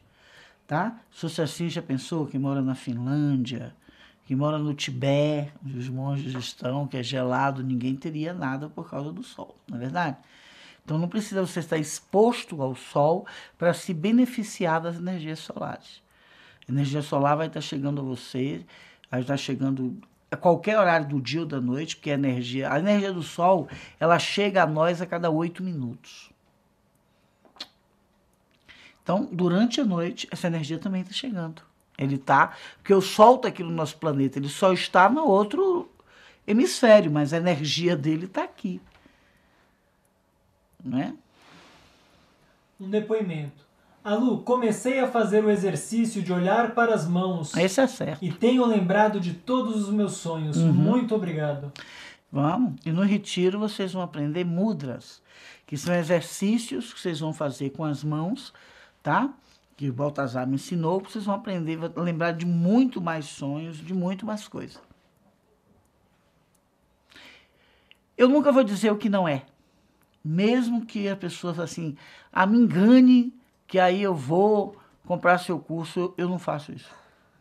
Tá? Se você assim já pensou que mora na Finlândia, que mora no Tibete, onde os monges estão, que é gelado, ninguém teria nada por causa do sol, não é verdade? Então não precisa você estar exposto ao sol para se beneficiar das energias solares energia solar vai estar tá chegando a você, vai estar tá chegando a qualquer horário do dia ou da noite, porque a energia, a energia do sol, ela chega a nós a cada oito minutos. Então, durante a noite, essa energia também está chegando. Ele está, porque o sol está aqui no nosso planeta, ele só está no outro hemisfério, mas a energia dele está aqui. é né? Um depoimento. Alu, comecei a fazer o exercício de olhar para as mãos. Esse é certo. E tenho lembrado de todos os meus sonhos. Uhum. Muito obrigado. Vamos. E no retiro vocês vão aprender mudras, que são exercícios que vocês vão fazer com as mãos, tá? Que o Baltazar me ensinou, vocês vão aprender a lembrar de muito mais sonhos, de muito mais coisas. Eu nunca vou dizer o que não é. Mesmo que a pessoa assim, ah, me engane que aí eu vou comprar seu curso, eu não faço isso.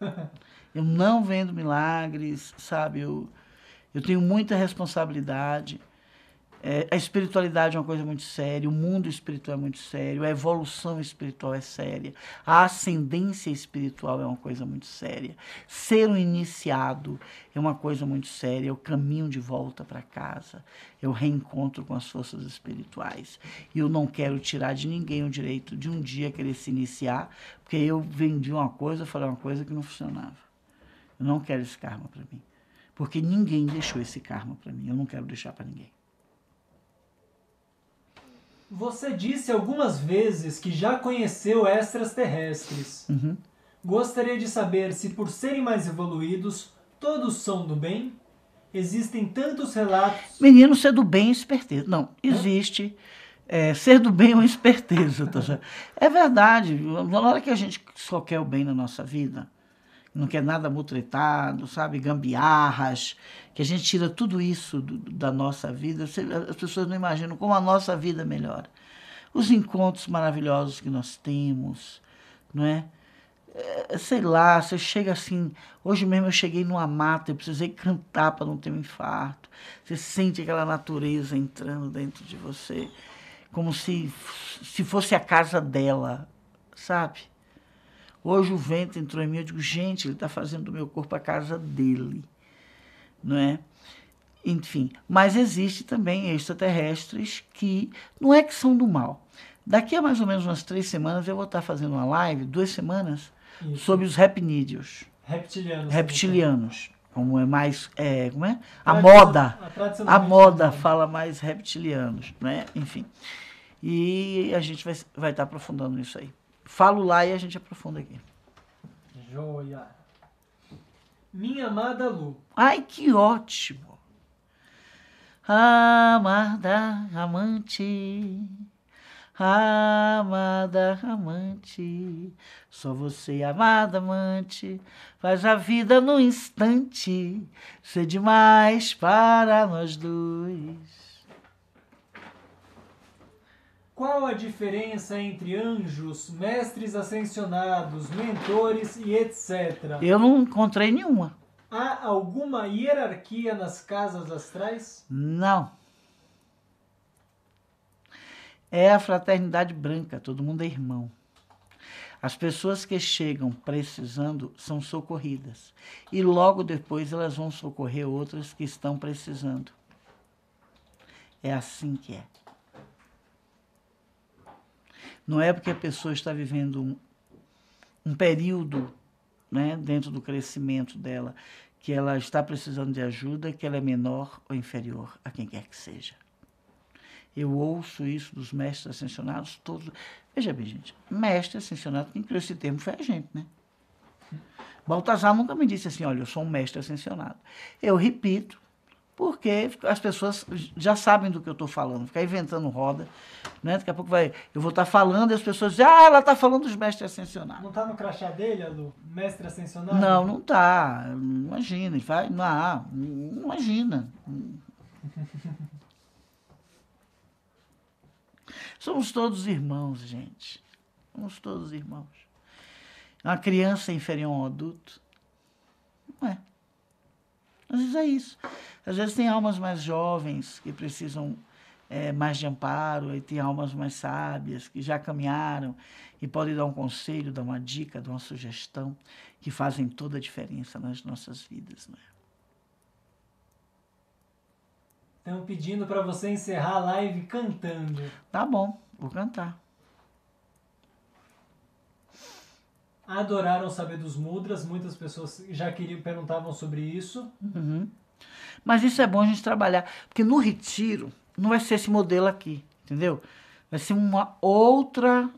Eu não vendo milagres, sabe? Eu, eu tenho muita responsabilidade. É, a espiritualidade é uma coisa muito séria, o mundo espiritual é muito sério, a evolução espiritual é séria, a ascendência espiritual é uma coisa muito séria, ser um iniciado é uma coisa muito séria, é o caminho de volta para casa, é o reencontro com as forças espirituais. E eu não quero tirar de ninguém o direito de um dia querer se iniciar, porque eu vendi uma coisa, falei uma coisa que não funcionava. Eu não quero esse karma para mim, porque ninguém deixou esse karma para mim, eu não quero deixar para ninguém. Você disse algumas vezes que já conheceu extraterrestres. Uhum. Gostaria de saber se, por serem mais evoluídos, todos são do bem? Existem tantos relatos. Menino, ser do bem é esperteza. Não, existe. É, ser do bem é uma esperteza. Tá é verdade. Na hora que a gente só quer o bem na nossa vida, não quer nada mutretado, sabe? Gambiarras, que a gente tira tudo isso do, da nossa vida. As pessoas não imaginam como a nossa vida melhora. Os encontros maravilhosos que nós temos, não é? é sei lá, você chega assim. Hoje mesmo eu cheguei numa mata, eu precisei cantar para não ter um infarto. Você sente aquela natureza entrando dentro de você, como se, se fosse a casa dela, sabe? Hoje o vento entrou em mim, eu digo, gente, ele está fazendo do meu corpo a casa dele, não é? Enfim, mas existe também extraterrestres que não é que são do mal. Daqui a mais ou menos umas três semanas eu vou estar tá fazendo uma live, duas semanas, Isso. sobre os repnídeos. Reptilianos. Né? Reptilianos. Como é mais. É, como é? A moda. A, a moda fala mais reptilianos, né? Enfim. E a gente vai, vai estar tá aprofundando isso aí falo lá e a gente aprofunda aqui. Joia. Minha amada Lu. Ai, que ótimo. Amada amante, amada amante, só você, amada amante, faz a vida num instante ser demais para nós dois. Qual a diferença entre anjos, mestres ascensionados, mentores e etc? Eu não encontrei nenhuma. Há alguma hierarquia nas casas astrais? Não. É a fraternidade branca, todo mundo é irmão. As pessoas que chegam precisando são socorridas. E logo depois elas vão socorrer outras que estão precisando. É assim que é. Não é porque a pessoa está vivendo um, um período né, dentro do crescimento dela que ela está precisando de ajuda, que ela é menor ou inferior a quem quer que seja. Eu ouço isso dos mestres ascensionados todos. Veja bem, gente, mestre ascensionado, quem criou esse termo foi a gente, né? Baltazar nunca me disse assim, olha, eu sou um mestre ascensionado. Eu repito porque as pessoas já sabem do que eu estou falando, ficar inventando roda, né? Daqui a pouco vai, eu vou estar tá falando e as pessoas dizem, ah, ela está falando dos mestres ascensionados. Não está no crachá dele, Alu? Mestre ascensionado? Não, não está. Imagina, vai, não, não imagina. Somos todos irmãos, gente. Somos todos irmãos. Uma criança inferior a um adulto? Não é. Às vezes é isso. Às vezes tem almas mais jovens que precisam é, mais de amparo, e tem almas mais sábias que já caminharam e podem dar um conselho, dar uma dica, dar uma sugestão que fazem toda a diferença nas nossas vidas. Né? Estão pedindo para você encerrar a live cantando. Tá bom, vou cantar. adoraram saber dos mudras, muitas pessoas já queriam, perguntavam sobre isso. Uhum. Mas isso é bom a gente trabalhar, porque no retiro não vai ser esse modelo aqui, entendeu? Vai ser uma outra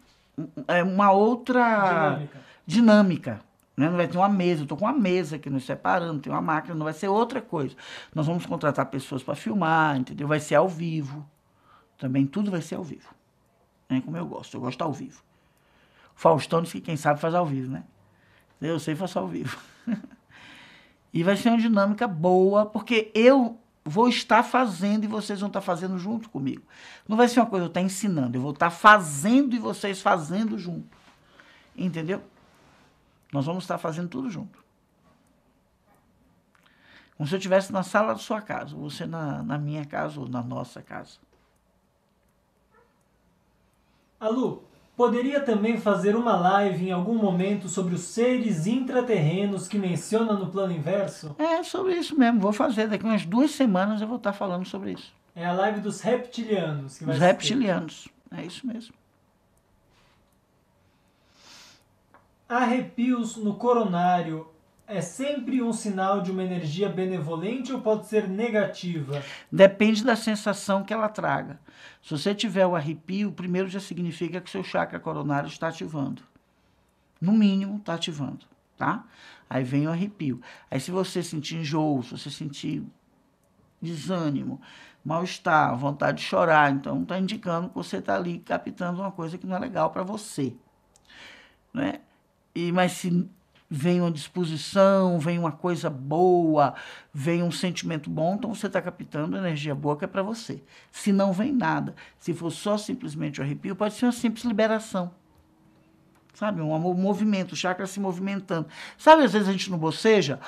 é, uma outra dinâmica. dinâmica né? Não vai ter uma mesa, eu estou com uma mesa aqui nos separando, tem uma máquina, não vai ser outra coisa. Nós vamos contratar pessoas para filmar, entendeu? Vai ser ao vivo. Também tudo vai ser ao vivo. É né? como eu gosto, eu gosto ao vivo. Faustão disse que quem sabe faz ao vivo, né? Eu sei faço ao vivo. e vai ser uma dinâmica boa, porque eu vou estar fazendo e vocês vão estar fazendo junto comigo. Não vai ser uma coisa eu estar ensinando, eu vou estar fazendo e vocês fazendo junto. Entendeu? Nós vamos estar fazendo tudo junto. Como se eu estivesse na sala da sua casa, ou você na, na minha casa ou na nossa casa. Alô, Poderia também fazer uma live em algum momento sobre os seres intraterrenos que menciona no plano inverso? É, sobre isso mesmo. Vou fazer. Daqui umas duas semanas eu vou estar falando sobre isso. É a live dos reptilianos. Que vai Os reptilianos. É isso mesmo. Arrepios no coronário é sempre um sinal de uma energia benevolente ou pode ser negativa? Depende da sensação que ela traga. Se você tiver o arrepio, primeiro já significa que seu chakra coronário está ativando. No mínimo, está ativando, tá? Aí vem o arrepio. Aí se você sentir enjoo, se você sentir desânimo, mal-estar, vontade de chorar, então está indicando que você está ali captando uma coisa que não é legal para você, né? E, mas se vem uma disposição, vem uma coisa boa, vem um sentimento bom, então você está captando energia boa que é para você. Se não vem nada, se for só simplesmente o um arrepio, pode ser uma simples liberação. Sabe? Um movimento, o chakra se movimentando. Sabe, às vezes a gente não boceja,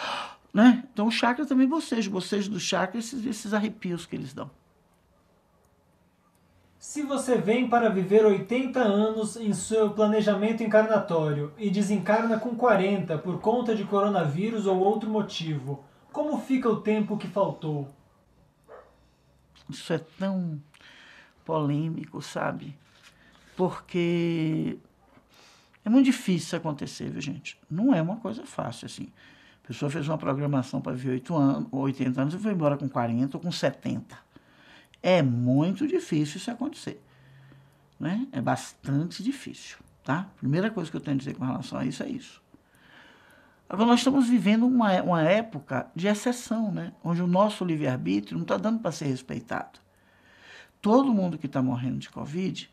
né? Então o chakra também boceja, o bocejo do chakra, esses, esses arrepios que eles dão. Se você vem para viver 80 anos em seu planejamento encarnatório e desencarna com 40 por conta de coronavírus ou outro motivo, como fica o tempo que faltou? Isso é tão polêmico, sabe? Porque é muito difícil acontecer, viu, gente? Não é uma coisa fácil, assim. A pessoa fez uma programação para viver 8 anos, 80 anos e foi embora com 40 ou com 70. É muito difícil isso acontecer. Né? É bastante difícil. Tá? Primeira coisa que eu tenho a dizer com relação a isso é isso. Agora, nós estamos vivendo uma, é, uma época de exceção, né? onde o nosso livre-arbítrio não está dando para ser respeitado. Todo mundo que está morrendo de Covid,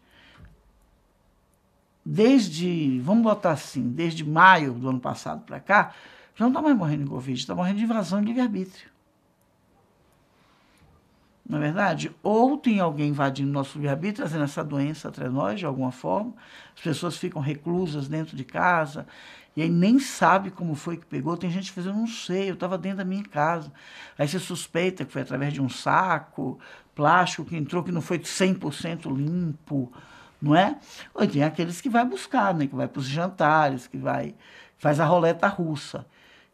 desde, vamos botar assim, desde maio do ano passado para cá, já não está mais morrendo de Covid, está morrendo de invasão de livre-arbítrio não é verdade? Ou tem alguém invadindo nosso livre-arbítrio, trazendo essa doença atrás de nós, de alguma forma. As pessoas ficam reclusas dentro de casa e aí nem sabe como foi que pegou. Tem gente fazendo não sei, eu estava dentro da minha casa. Aí você suspeita que foi através de um saco plástico que entrou, que não foi 100% limpo, não é? Ou tem aqueles que vai buscar, né? que vai para os jantares, que vai faz a roleta russa.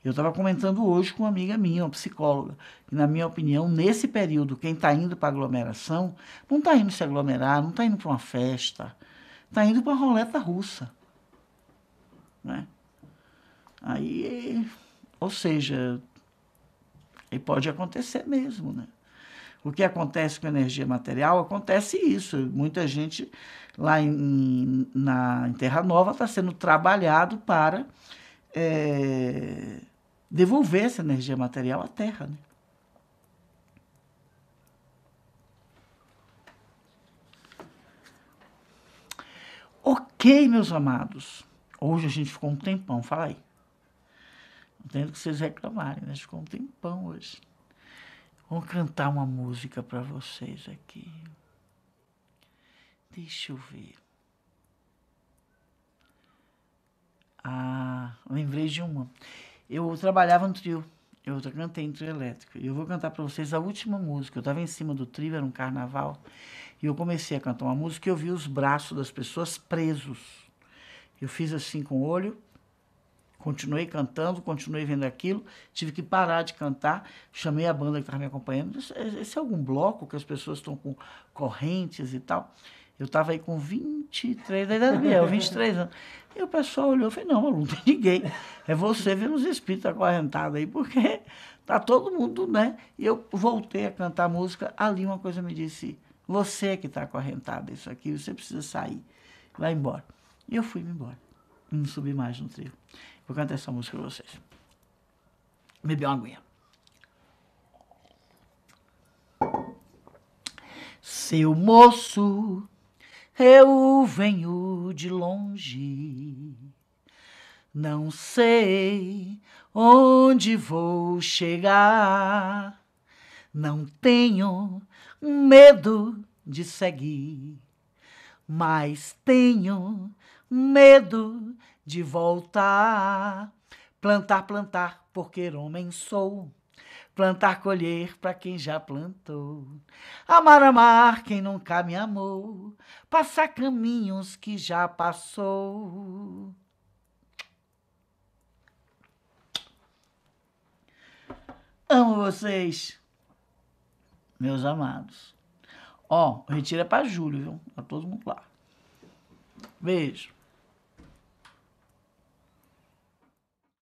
Eu estava comentando hoje com uma amiga minha, uma psicóloga, que na minha opinião, nesse período, quem está indo para aglomeração não está indo se aglomerar, não está indo para uma festa, está indo para uma roleta russa. Né? Aí, ou seja, e pode acontecer mesmo, né? O que acontece com a energia material acontece isso. Muita gente lá em, na Terra Nova está sendo trabalhado para é, devolver essa energia material à Terra. Né? Ok, meus amados. Hoje a gente ficou um tempão, fala aí. Não Entendo que vocês reclamarem, né? Ficou um tempão hoje. Vou cantar uma música para vocês aqui. Deixa eu ver. Ah, lembrei de uma eu trabalhava no trio. Eu cantei em trio elétrico. E eu vou cantar para vocês a última música. Eu estava em cima do trio, era um carnaval. E eu comecei a cantar uma música e eu vi os braços das pessoas presos. Eu fiz assim com o olho, continuei cantando, continuei vendo aquilo, tive que parar de cantar, chamei a banda que estava me acompanhando. É, esse é algum bloco que as pessoas estão com correntes e tal. Eu estava aí com 23, da idade Biel, 23 anos. E o pessoal olhou e falou, não, aluno, tem ninguém. É você vendo os espíritos acorrentados aí, porque tá todo mundo, né? E eu voltei a cantar música, ali uma coisa me disse, você é que está acorrentado isso aqui, você precisa sair, vai embora. E eu fui embora, não subi mais no trio. Vou cantar essa música para vocês. Bebeu uma aguinha. Seu moço eu venho de longe. Não sei onde vou chegar, não tenho medo de seguir, mas tenho medo de voltar. Plantar, plantar, porque homem sou plantar, colher para quem já plantou, amar, amar quem nunca me amou, passar caminhos que já passou. Amo vocês, meus amados. Ó, o retiro é pra Júlio, viu? Tá todo mundo lá. Beijo.